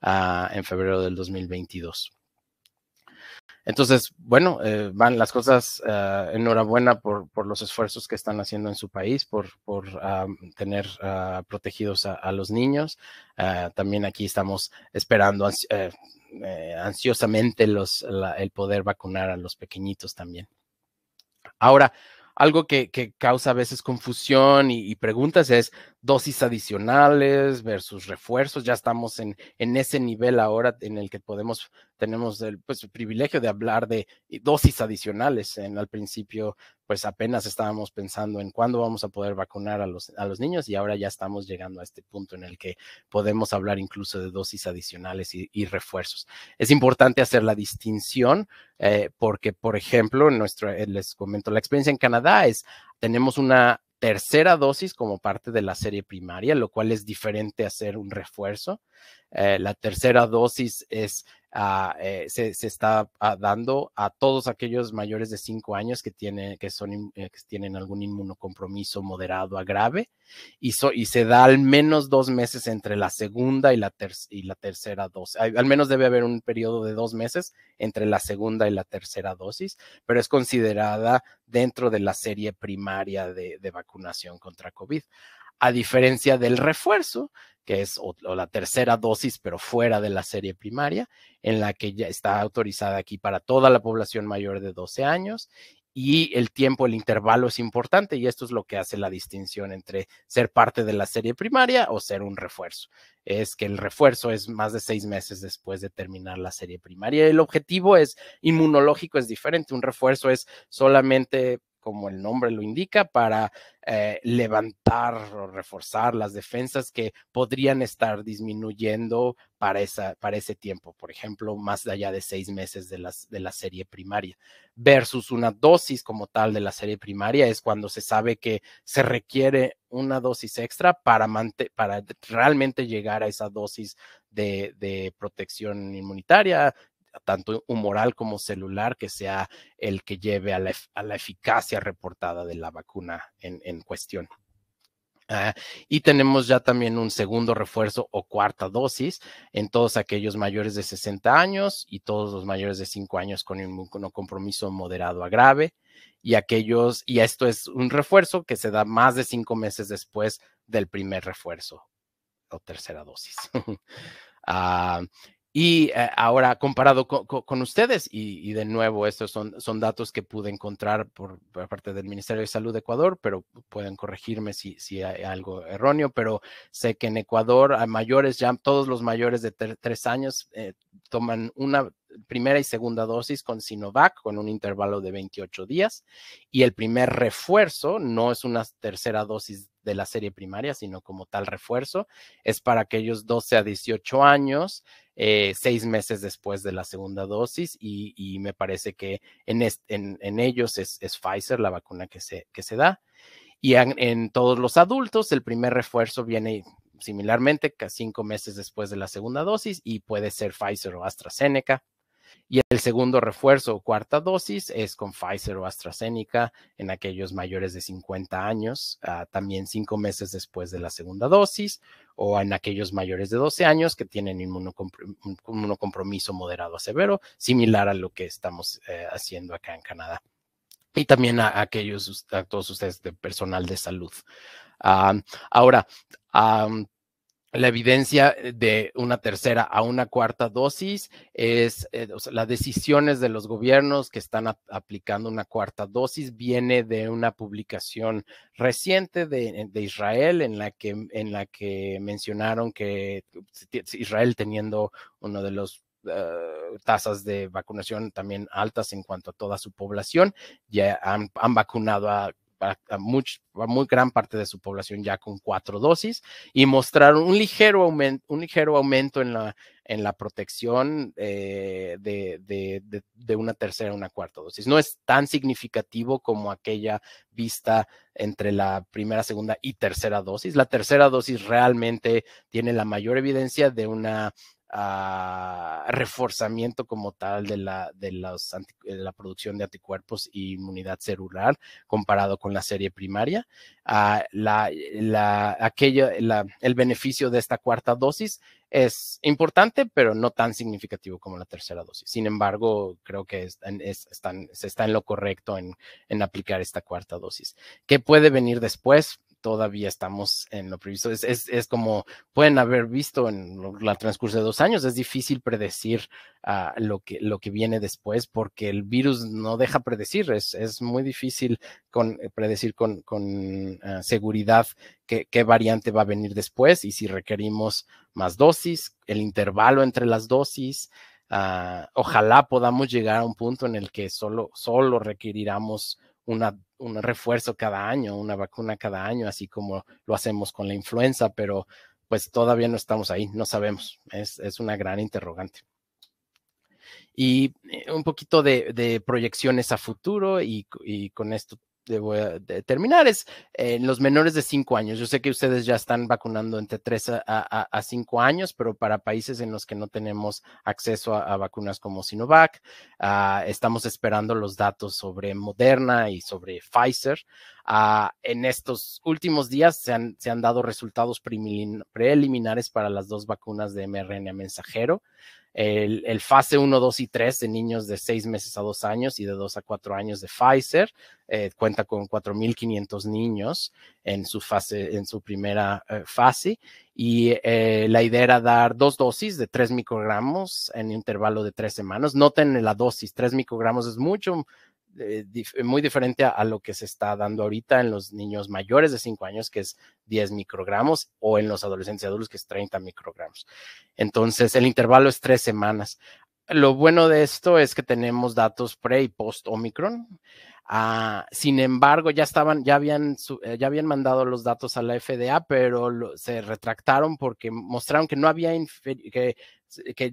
[SPEAKER 3] ah, en febrero del 2022. Entonces, bueno, eh, van las cosas, eh, enhorabuena por, los esfuerzos que están haciendo en su país, por, tener ah, protegidos a, los niños. Ah, también aquí estamos esperando eh, ansiosamente el poder vacunar a los pequeñitos también. Ahora, algo que, causa a veces confusión y, preguntas es dosis adicionales versus refuerzos. Ya estamos en, en ese nivel ahora en el que podemos, tenemos el, pues, privilegio de hablar de dosis adicionales. En, al principio, pues apenas estábamos pensando en cuándo vamos a poder vacunar a los, a los niños y ahora ya estamos llegando a este punto en el que podemos hablar incluso de dosis adicionales y, refuerzos. Es importante hacer la distinción eh, porque, por ejemplo, en nuestro, eh, les comento, la experiencia en Canadá es, tenemos una tercera dosis como parte de la serie primaria, lo cual es diferente a hacer un refuerzo. Eh, la tercera dosis es, ah, eh, se, está ah, dando a todos aquellos mayores de 5 años que, tiene, que, son, eh, tienen algún inmunocompromiso moderado a grave y, y se da al menos dos meses entre la segunda y la, y la tercera dosis. Al menos debe haber un periodo de dos meses entre la segunda y la tercera dosis, pero es considerada dentro de la serie primaria de, de vacunación contra COVID a diferencia del refuerzo, que es o, la tercera dosis, pero fuera de la serie primaria, en la que ya está autorizada aquí para toda la población mayor de 12 años y el tiempo, el intervalo es importante y esto es lo que hace la distinción entre ser parte de la serie primaria o ser un refuerzo. Es que el refuerzo es más de seis meses después de terminar la serie primaria. El objetivo es inmunológico, es diferente. Un refuerzo es solamente como el nombre lo indica, para eh, levantar o reforzar las defensas que podrían estar disminuyendo para, ese tiempo, por ejemplo, más allá de seis meses de, la serie primaria, versus una dosis como tal de la serie primaria es cuando se sabe que se requiere una dosis extra para, realmente llegar a esa dosis de protección inmunitaria, tanto humoral como celular, que sea el que lleve a la, eficacia reportada de la vacuna en, en cuestión. Ah, y tenemos ya también un segundo refuerzo o cuarta dosis en todos aquellos mayores de 60 años y todos los mayores de 5 años con un compromiso moderado a grave. Y aquellos, y esto es un refuerzo que se da más de 5 meses después del primer refuerzo o tercera dosis. [laughs] Ah, y eh, ahora comparado con, ustedes, y, de nuevo, estos son, son datos que pude encontrar por, parte del Ministerio de Salud de Ecuador, pero pueden corregirme si, si hay algo erróneo, pero sé que en Ecuador a mayores, ya todos los mayores de tres años eh, toman una primera y segunda dosis con Sinovac con un intervalo de 28 días y el primer refuerzo no es una tercera dosis de la serie primaria, sino como tal refuerzo, es para aquellos 12 a 18 años eh, seis meses después de la segunda dosis y, me parece que en, ellos es, Pfizer la vacuna que se, que se da. Y en, en todos los adultos, el primer refuerzo viene similarmente, cinco meses después de la segunda dosis y puede ser Pfizer o AstraZeneca. Y el segundo refuerzo o cuarta dosis es con Pfizer o AstraZeneca en aquellos mayores de 50 años, ah, también cinco meses después de la segunda dosis, o en aquellos mayores de 12 años que tienen inmunocompromiso moderado a severo, similar a lo que estamos eh, haciendo acá en Canadá. Y también a, aquellos, a todos ustedes de personal de salud. Ah, ahora, la evidencia eh, de una tercera a una cuarta dosis es eh, las decisiones de los gobiernos que están aplicando una cuarta dosis viene de una publicación reciente de, Israel en la que en la que mencionaron que Israel teniendo uno de los eh, tasas de vacunación también altas en cuanto a toda su población. Ya han vacunado a a, muy gran parte de su población ya con cuatro dosis y mostraron un ligero, un ligero aumento en la, en la protección eh, de, de, una tercera una cuarta dosis. No es tan significativo como aquella vista entre la primera, segunda y tercera dosis. La tercera dosis realmente tiene la mayor evidencia de una reforzamiento como tal de la, de, la producción de anticuerpos e inmunidad celular comparado con la serie primaria. Ah, la, la, el beneficio de esta cuarta dosis es importante, pero no tan significativo como la tercera dosis. Sin embargo, creo que se está en lo correcto en, en, aplicar esta cuarta dosis. ¿Qué puede venir después? todavía estamos en lo previsto. Es, como pueden haber visto en el transcurso de dos años, es difícil predecir ah, lo, que, lo que viene después porque el virus no deja predecir, es, muy difícil eh, predecir con, ah, seguridad qué, variante va a venir después y si requerimos más dosis, el intervalo entre las dosis. Ah, ojalá podamos llegar a un punto en el que solo, solo requeriramos una un refuerzo cada año, una vacuna cada año, así como lo hacemos con la influenza, pero pues todavía no estamos ahí, no sabemos, es, una gran interrogante. Y eh, un poquito de, proyecciones a futuro y, y, con esto debo terminar es en eh, los menores de 5 años. Yo sé que ustedes ya están vacunando entre 3 a 5 años, pero para países en los que no tenemos acceso a, vacunas como Sinovac, ah, estamos esperando los datos sobre Moderna y sobre Pfizer. Ah, en estos últimos días se han, se han dado resultados preliminares para las dos vacunas de mRNA mensajero el, fase 1, 2 y 3 de niños de 6 meses a 2 años y de 2 a 4 años de Pfizer. Eh, cuenta con 4.500 niños en su fase, en su primera eh, fase. Y eh, la idea era dar dos dosis de 3 microgramos en intervalo de 3 semanas. Noten la dosis, 3 microgramos es mucho eh, muy diferente a, lo que se está dando ahorita en los niños mayores de 5 años, que es 10 microgramos, o en los adolescentes y adultos, que es 30 microgramos. Entonces, el intervalo es 3 semanas. Lo bueno de esto es que tenemos datos pre y post Omicron. Ah, sin embargo, ya estaban, ya habían, eh, ya habían mandado los datos a la FDA, pero se retractaron porque mostraron que no había que,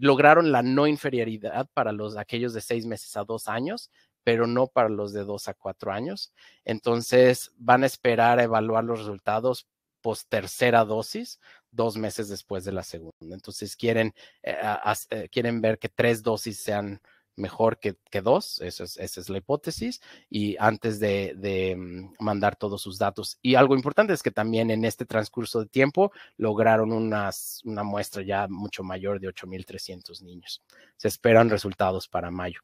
[SPEAKER 3] lograron la no inferioridad para los aquellos de seis meses a dos años, pero no para los de 2 a 4 años. Entonces van a esperar a evaluar los resultados post tercera dosis, dos meses después de la segunda. Entonces quieren, eh, eh, quieren ver que tres dosis sean mejor que, que dos, esa es la hipótesis, y antes de, mm, mandar todos sus datos. Y algo importante es que también en este transcurso de tiempo lograron una muestra ya mucho mayor de 8.300 niños. Se esperan resultados para mayo.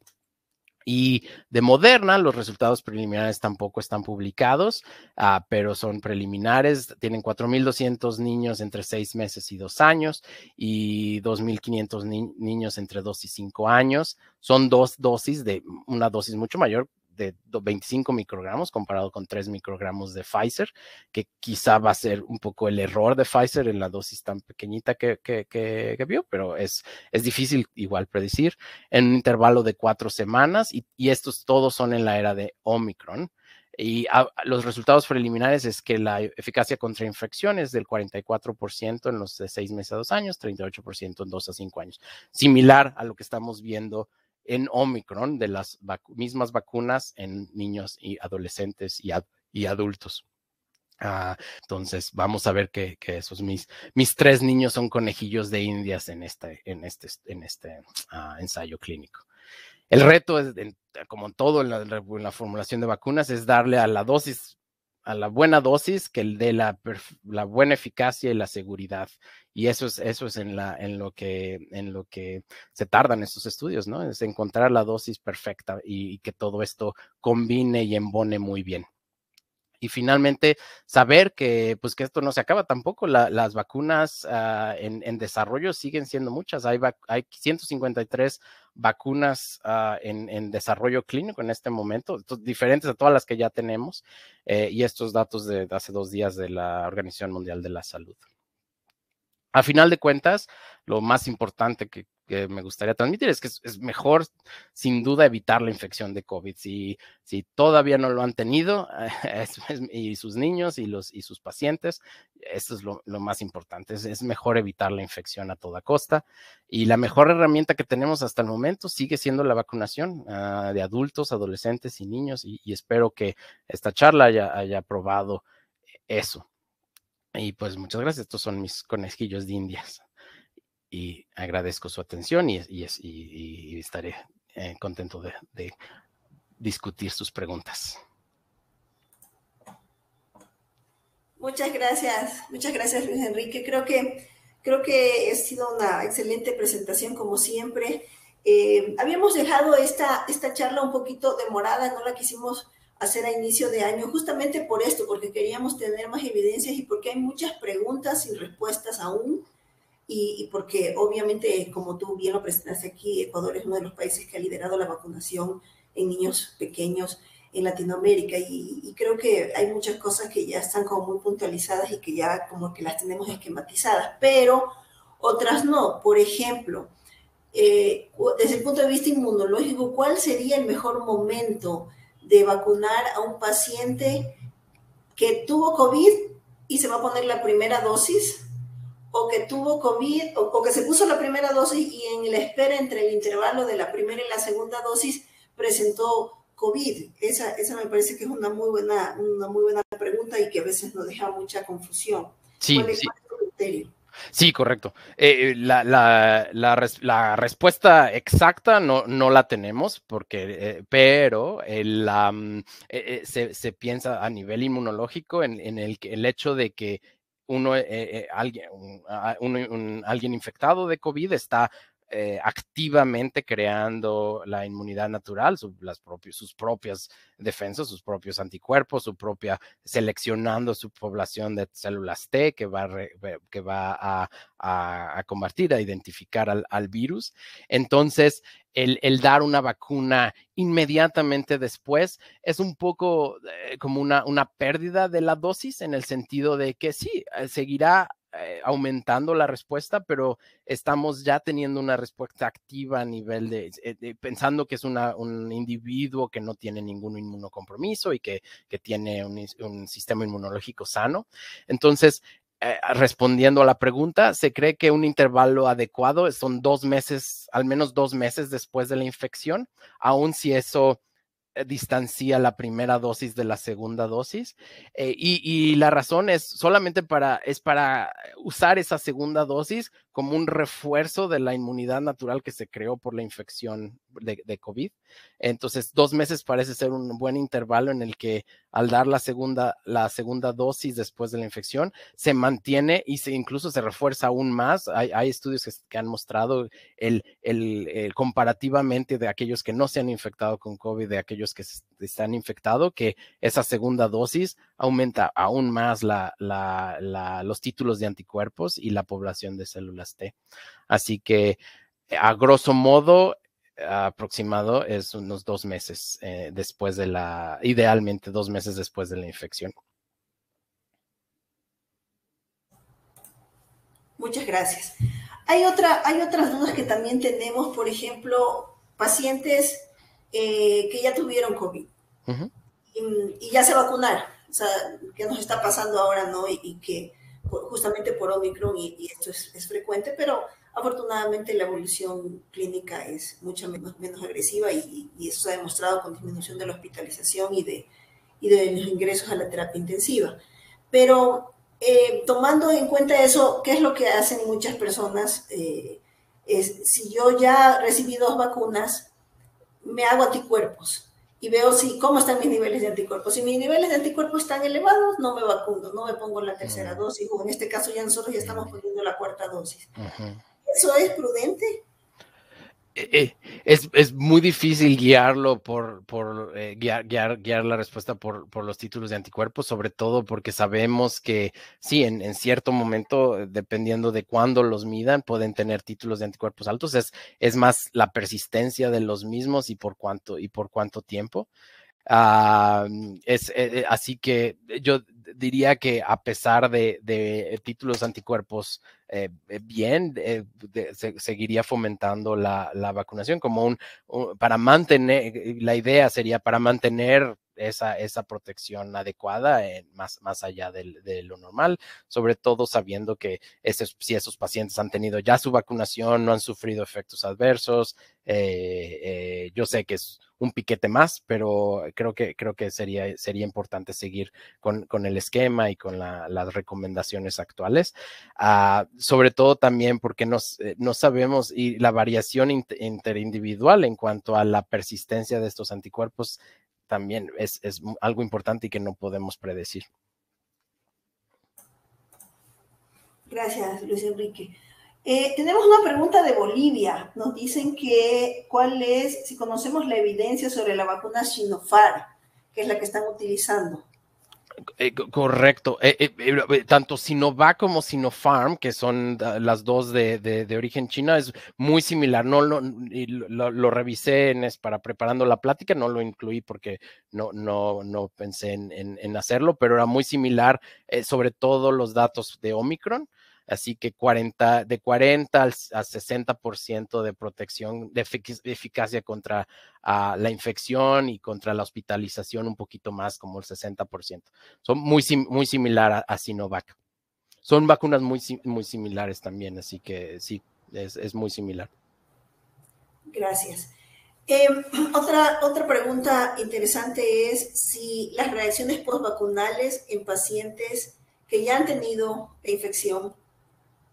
[SPEAKER 3] Y de Moderna, los resultados preliminares tampoco están publicados, ah, pero son preliminares. Tienen 4.200 niños entre seis meses y dos años y 2.500 niños entre 2 y 5 años. Son dos dosis de una dosis mucho mayor, de 25 microgramos comparado con 3 microgramos de Pfizer, que quizá va a ser un poco el error de Pfizer en la dosis tan pequeñita que, que, vio, pero es, es difícil igual predecir, en un intervalo de cuatro semanas y, estos todos son en la era de Omicron. Y los resultados preliminares es que la eficacia contra infecciones del 44% en los de 6 meses a 2 años, 38% en dos a 5 años, similar a lo que estamos viendo en Omicron de las mismas vacunas en niños y adolescentes y, adultos. Ah, entonces, vamos a ver que, esos mis, tres niños son conejillos de indias en este, este, este ah, ensayo clínico. El reto, es, como en todo en la, formulación de vacunas, es darle a la dosis, a la buena dosis que dé la, la buena eficacia y la seguridad y eso es, eso es en, la, en, lo que, en lo que se tardan estos estudios, ¿no? Es encontrar la dosis perfecta y, que todo esto combine y embone muy bien y finalmente saber que pues que esto no se acaba tampoco las vacunas ah, en, desarrollo siguen siendo muchas hay, hay 153 vacunas ah, en, desarrollo clínico en este momento, diferentes a todas las que ya tenemos eh, y estos datos de hace dos días de la Organización Mundial de la Salud. A final de cuentas, lo más importante que, me gustaría transmitir es que es, mejor, sin duda, evitar la infección de COVID. Si, todavía no lo han tenido, [laughs] y sus niños y, sus pacientes, esto es lo, más importante. Es, mejor evitar la infección a toda costa. Y la mejor herramienta que tenemos hasta el momento sigue siendo la vacunación ah, de adultos, adolescentes y niños. Y, espero que esta charla haya probado eso. Y pues muchas gracias, estos son mis conejillos de indias. Y agradezco su atención y, y, estaré eh, contento de, discutir sus preguntas.
[SPEAKER 2] Muchas gracias, muchas gracias Luis Enrique. Creo que, creo que ha sido una excelente presentación como siempre. Eh, habíamos dejado esta, esta charla un poquito demorada, no la quisimos hacer a inicio de año, justamente por esto, porque queríamos tener más evidencias y porque hay muchas preguntas sin respuestas aún, y, porque obviamente, como tú bien lo presentaste aquí, Ecuador es uno de los países que ha liderado la vacunación en niños pequeños en Latinoamérica, y, creo que hay muchas cosas que ya están como muy puntualizadas y que ya como que las tenemos esquematizadas, pero otras no. Por ejemplo, eh, desde el punto de vista inmunológico, ¿cuál sería el mejor momento? de vacunar a un paciente que tuvo COVID y se va a poner la primera dosis, o que tuvo COVID, o, que se puso la primera dosis y en la espera entre el intervalo de la primera y la segunda dosis presentó COVID? Esa, esa me parece que es una muy, buena, una muy buena pregunta y que a veces nos deja mucha confusión. Sí, sí.
[SPEAKER 3] Sí, correcto. Eh, eh, la, respuesta exacta no, no la tenemos, porque, eh, pero mm, se, piensa a nivel inmunológico en, el, el hecho de que uno, alguien, alguien infectado de COVID está eh, activamente creando la inmunidad natural, sus propias defensas, sus propios anticuerpos, su propia, seleccionando su población de células T que va, a, convertir, a, combatir, identificar al, virus. Entonces, el, dar una vacuna inmediatamente después es un poco eh, como una, una pérdida de la dosis en el sentido de que sí, eh, seguirá eh, aumentando la respuesta, pero estamos ya teniendo una respuesta activa a nivel de, eh, pensando que es un individuo que no tiene ningún inmunocompromiso y que, tiene un, sistema inmunológico sano. Entonces, eh, respondiendo a la pregunta, se cree que un intervalo adecuado son dos meses, al menos dos meses después de la infección, aun si eso eh, distancia la primera dosis de la segunda dosis eh, y, la razón es solamente para es para usar esa segunda dosis como un refuerzo de la inmunidad natural que se creó por la infección de, COVID. Entonces, dos meses parece ser un buen intervalo en el que al dar la segunda, la segunda dosis después de la infección, se mantiene y se incluso se refuerza aún más. Hay, estudios que, han mostrado el, comparativamente de aquellos que no se han infectado con COVID, de aquellos que están infectados, que esa segunda dosis aumenta aún más los títulos de anticuerpos y la población de células T. Así que, a grosso modo, aproximado es unos dos meses eh, después de la, idealmente dos meses después de la infección.
[SPEAKER 2] Muchas gracias. Hay, otra, hay otras dudas que también tenemos, por ejemplo, pacientes eh, que ya tuvieron COVID y, ya se vacunaron. O sea, ¿qué nos está pasando ahora, no? Y, que justamente por Omicron, y, y esto es, frecuente, pero afortunadamente la evolución clínica es mucho menos, menos agresiva y, eso se ha demostrado con disminución de la hospitalización y de, y de los ingresos a la terapia intensiva. Pero eh, tomando en cuenta eso, ¿qué es lo que hacen muchas personas? Eh, es, si yo ya recibí dos vacunas, me hago anticuerpos y veo si cómo están mis niveles de anticuerpos. Si mis niveles de anticuerpos están elevados, no me vacuno, no me pongo la tercera dosis, en este caso ya nosotros ya estamos poniendo la cuarta dosis. ¿Eso es prudente?
[SPEAKER 3] Eh, eh, es, es, muy difícil guiarlo por, por eh, guiar, la respuesta por, por, los títulos de anticuerpos, sobre todo porque sabemos que sí, en, en, cierto momento, dependiendo de cuándo los midan, pueden tener títulos de anticuerpos altos. Es, es más la persistencia de los mismos y por cuánto, y por cuánto tiempo. Ah, mm, es, así que yo diría que a pesar de, títulos anticuerpos eh, eh, bien, eh, seguiría fomentando la, la vacunación como un, para mantener, la idea sería para mantener esa, esa protección adecuada más, más allá de lo normal, sobre todo sabiendo que si esos pacientes han tenido ya su vacunación, no han sufrido efectos adversos. Eh, eh, yo sé que es un piquete más, pero creo que, creo que sería, sería importante seguir con, el esquema y con las recomendaciones actuales. Ah, sobre todo también porque eh, no sabemos y la variación interindividual en cuanto a la persistencia de estos anticuerpos también es, algo importante y que no podemos predecir.
[SPEAKER 2] Gracias, Luis Enrique. Eh, tenemos una pregunta de Bolivia. Nos dicen que cuál es, si conocemos la evidencia sobre la vacuna Sinopharm, que es la que están utilizando. Eh,
[SPEAKER 3] correcto. Eh, eh, tanto Sinova como Sinopharm, que son ah, las dos de, origen china, es muy similar. No lo, revisé en, es para preparando la plática, no lo incluí porque no, no, pensé en, en hacerlo, pero era muy similar, sobre todo los datos de Omicron. Así que 40, de 40 al, a 60% de protección, de eficacia contra ah, la infección y contra la hospitalización, un poquito más, como el 60%. Son muy, muy similar a, Sinovac. Son vacunas muy, muy similares también, así que sí, es, muy similar.
[SPEAKER 2] Gracias. Em, [clears throat] otra, otra pregunta interesante es si las reacciones vacunales en pacientes que ya han tenido infección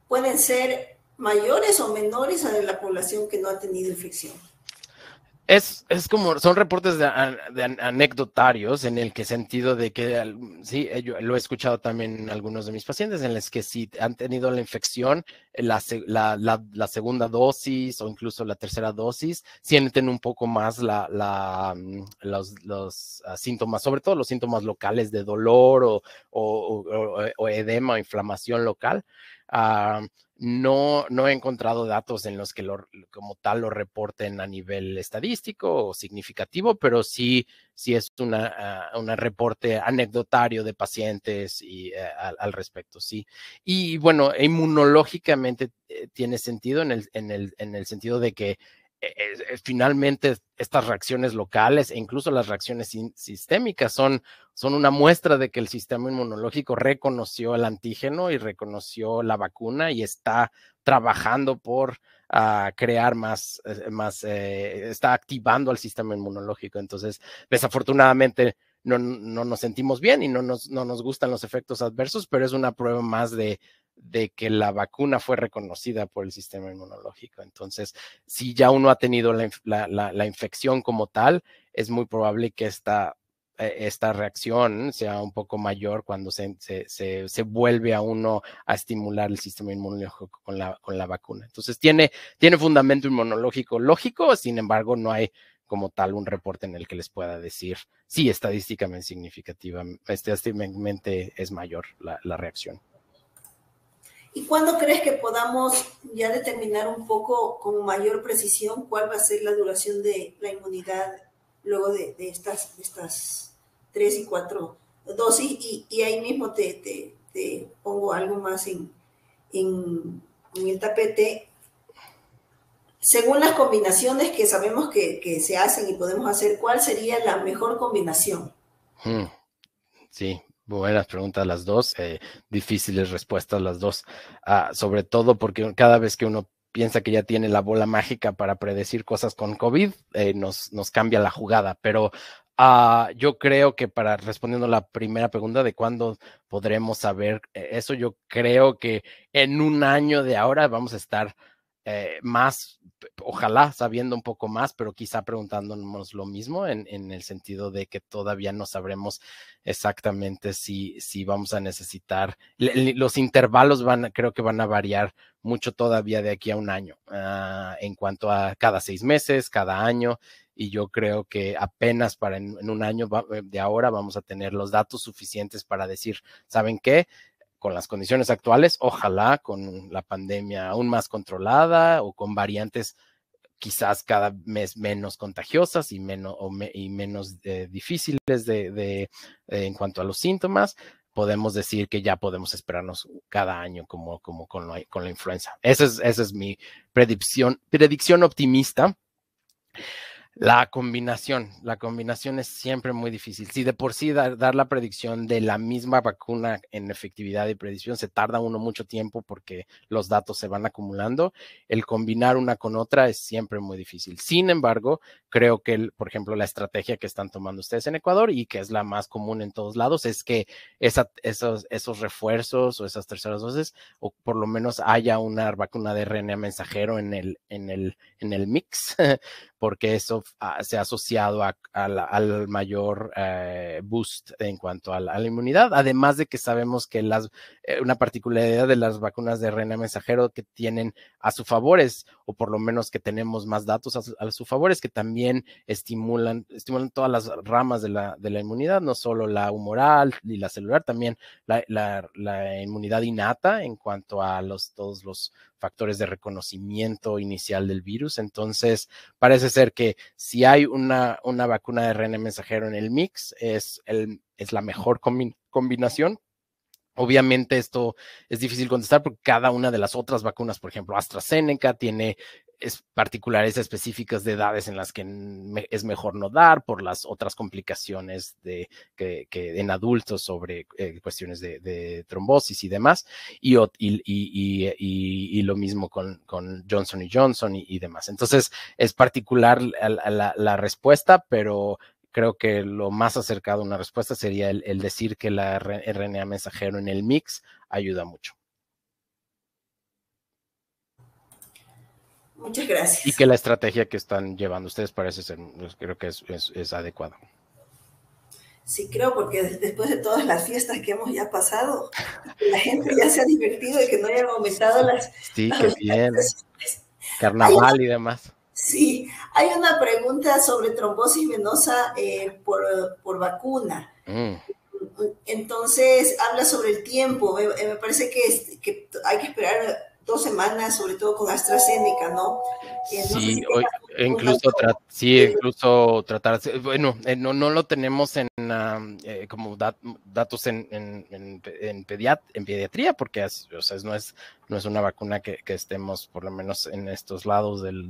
[SPEAKER 2] pueden ser mayores o menores a la población que no ha tenido
[SPEAKER 1] infección.
[SPEAKER 3] Es, como, son reportes de, anecdotarios en el que sentido de que, sí, lo he escuchado también en algunos de mis pacientes, en los que si han tenido la infección, la, segunda dosis o incluso la tercera dosis, sienten un poco más los, los, ah, síntomas, sobre todo los síntomas locales de dolor o, o edema o inflamación local. Ah, no, no he encontrado datos en los que como tal lo reporten a nivel estadístico o significativo, pero sí, es ah, un reporte anecdotario de pacientes y, eh, al, respecto, sí. Y bueno, inmunológicamente eh, tiene sentido en el, en, el, en el sentido de que e, eh, finalmente estas reacciones locales e incluso las reacciones sistémicas son, son una muestra de que el sistema inmunológico reconoció el antígeno y reconoció la vacuna y está trabajando por ah, crear más, eh, más eh, está activando al sistema inmunológico. Entonces, desafortunadamente, no, no, nos sentimos bien y no no nos gustan los efectos adversos, pero es una prueba más de, de que la vacuna fue reconocida por el sistema inmunológico. Entonces, si ya uno ha tenido la, infección como tal, es muy probable que esta, eh, reacción sea un poco mayor cuando se, vuelve a uno a estimular el sistema inmunológico con la, vacuna. Entonces, tiene, fundamento inmunológico lógico, sin embargo, no hay como tal un reporte en el que les pueda decir si sí, estadísticamente significativa, estadísticamente es mayor la reacción.
[SPEAKER 2] ¿Y cuándo crees que podamos ya determinar un poco con mayor precisión cuál va a ser la duración de la inmunidad luego de, estas, estas tres y cuatro dosis? Y, ahí mismo te, pongo algo más en, el tapete. Según las combinaciones que sabemos que, que, se hacen y podemos hacer, ¿cuál sería la mejor combinación?
[SPEAKER 3] Hmm. Sí, Buenas preguntas las dos, eh, difíciles respuestas las dos, ah, sobre todo porque cada vez que uno piensa que ya tiene la bola mágica para predecir cosas con COVID, eh, nos, nos cambia la jugada, pero ah, yo creo que para respondiendo la primera pregunta de cuándo podremos saber eh, eso, yo creo que en un año de ahora vamos a estar eh, más, ojalá sabiendo un poco más, pero quizá preguntándonos lo mismo en, el sentido de que todavía no sabremos exactamente si, si vamos a necesitar, los intervalos van, creo que van a variar mucho todavía de aquí a un año, ah, en cuanto a cada seis meses, cada año, y yo creo que apenas para en, un año eh, de ahora vamos a tener los datos suficientes para decir, ¿saben qué? con las condiciones actuales, ojalá con la pandemia aún más controlada o con variantes quizás cada mes menos contagiosas y menos, y menos eh, difíciles de, eh, en cuanto a los síntomas, podemos decir que ya podemos esperarnos cada año como, como con, con la influenza. Esa es, es mi predicción, predicción optimista. La combinación, la combinación es siempre muy difícil. Si de por sí dar, la predicción de la misma vacuna en efectividad y predicción se tarda uno mucho tiempo porque los datos se van acumulando, el combinar una con otra es siempre muy difícil. Sin embargo, creo que, por ejemplo, la estrategia que están tomando ustedes en Ecuador y que es la más común en todos lados es que esos, esos refuerzos o esas terceras dosis, o por lo menos haya una vacuna de RNA mensajero en el, en el, en el mix [laughs] porque eso ah, se ha asociado al mayor eh, boost en cuanto a la, inmunidad, además de que sabemos que las, eh, una particularidad de las vacunas de RNA mensajero que tienen a su favor es, o por lo menos que tenemos más datos a su, a favor, es que también estimulan, estimulan todas las ramas de la, de la inmunidad, no solo la humoral y la celular, también la, la inmunidad innata en cuanto a los, todos los factores de reconocimiento inicial del virus. Entonces, parece ser que si hay una, una vacuna de RNA mensajero en el mix, es, el, es la mejor combinación Obviamente esto es difícil contestar porque cada una de las otras vacunas, por ejemplo, AstraZeneca tiene particulares específicas de edades en las que es mejor no dar por las otras complicaciones de, que, en adultos sobre eh, cuestiones de, trombosis y demás, y, lo mismo con, Johnson y Johnson y, demás. Entonces, es particular la respuesta, pero creo que lo más acercado a una respuesta sería el, decir que la RNA mensajero en el mix ayuda mucho.
[SPEAKER 2] Muchas gracias.
[SPEAKER 3] Y que la estrategia que están llevando ustedes parece ser, creo que es, es, adecuada.
[SPEAKER 2] Sí, creo, porque después de todas las fiestas que hemos ya pasado, [laughs] la gente ya se ha divertido y que no hayan aumentado las. Sí, que
[SPEAKER 3] bien. Carnaval y demás.
[SPEAKER 2] Sí, hay una pregunta sobre trombosis venosa eh, por, vacuna. Mm. Entonces, habla sobre el tiempo. Me, parece que, que, hay que esperar dos semanas, sobre todo con AstraZeneca, ¿no? sí,
[SPEAKER 3] incluso, tratar, incluso tratarse, bueno, eh, no, lo tenemos en eh, como datos en, pediat en pediatría, porque no, es, no es una vacuna que, estemos por lo menos en estos lados del,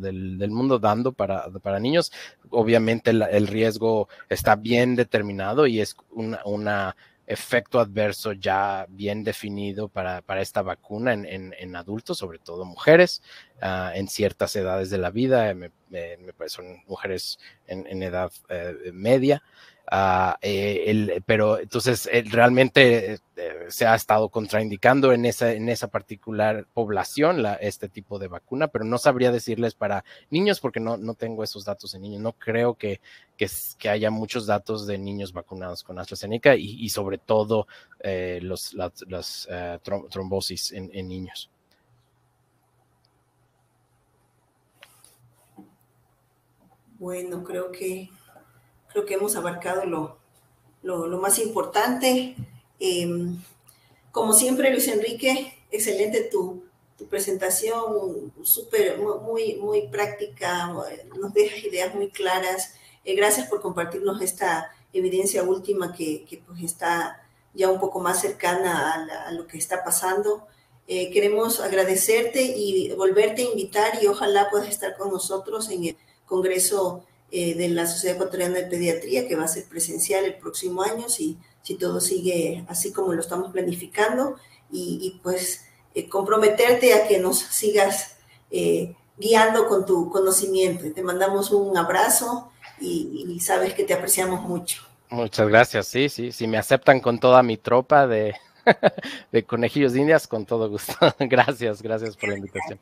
[SPEAKER 3] mundo dando para, para niños. Obviamente el, riesgo está bien determinado y es una, una efecto adverso ya bien definido para, para esta vacuna en, adultos, sobre todo mujeres, ah, en ciertas edades de la vida, me, me, son mujeres en, en edad eh, media. Ah, eh, pero entonces eh, realmente eh, se ha estado contraindicando en esa, en esa particular población este tipo de vacuna, pero no sabría decirles para niños porque no, no tengo esos datos en niños. No creo que, que, haya muchos datos de niños vacunados con AstraZeneca y, sobre todo las, trombosis en niños.
[SPEAKER 2] Bueno, creo que Creo que hemos abarcado lo, lo, más importante. Em, como siempre, Luis Enrique, excelente tu, tu presentación, súper, muy, muy práctica, nos dejas ideas muy claras. Eh, gracias por compartirnos esta evidencia última que, que pues está ya un poco más cercana a, lo que está pasando. Eh, queremos agradecerte y volverte a invitar y ojalá puedas estar con nosotros en el Congreso eh, de la Sociedad Ecuatoriana de Pediatría, que va a ser presencial el próximo año, si, si todo sigue así como lo estamos planificando, y, pues eh, comprometerte a que nos sigas eh, guiando con tu conocimiento. Te mandamos un abrazo y, sabes que te apreciamos mucho.
[SPEAKER 3] Muchas gracias, sí, sí, si me aceptan con toda mi tropa de, [laughs] conejillos de indias, con todo gusto. [laughs] Gracias, gracias por la invitación.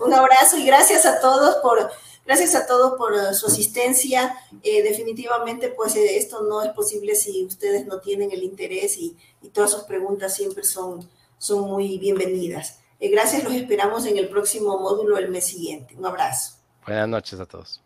[SPEAKER 2] Un abrazo y gracias a todos por Gracias a todos por eh, su asistencia. Eh, definitivamente, pues eh, esto no es posible si ustedes no tienen el interés y, todas sus preguntas siempre son, son muy bienvenidas. gracias, los esperamos en el próximo módulo el mes siguiente. Un abrazo. Buenas noches a todos.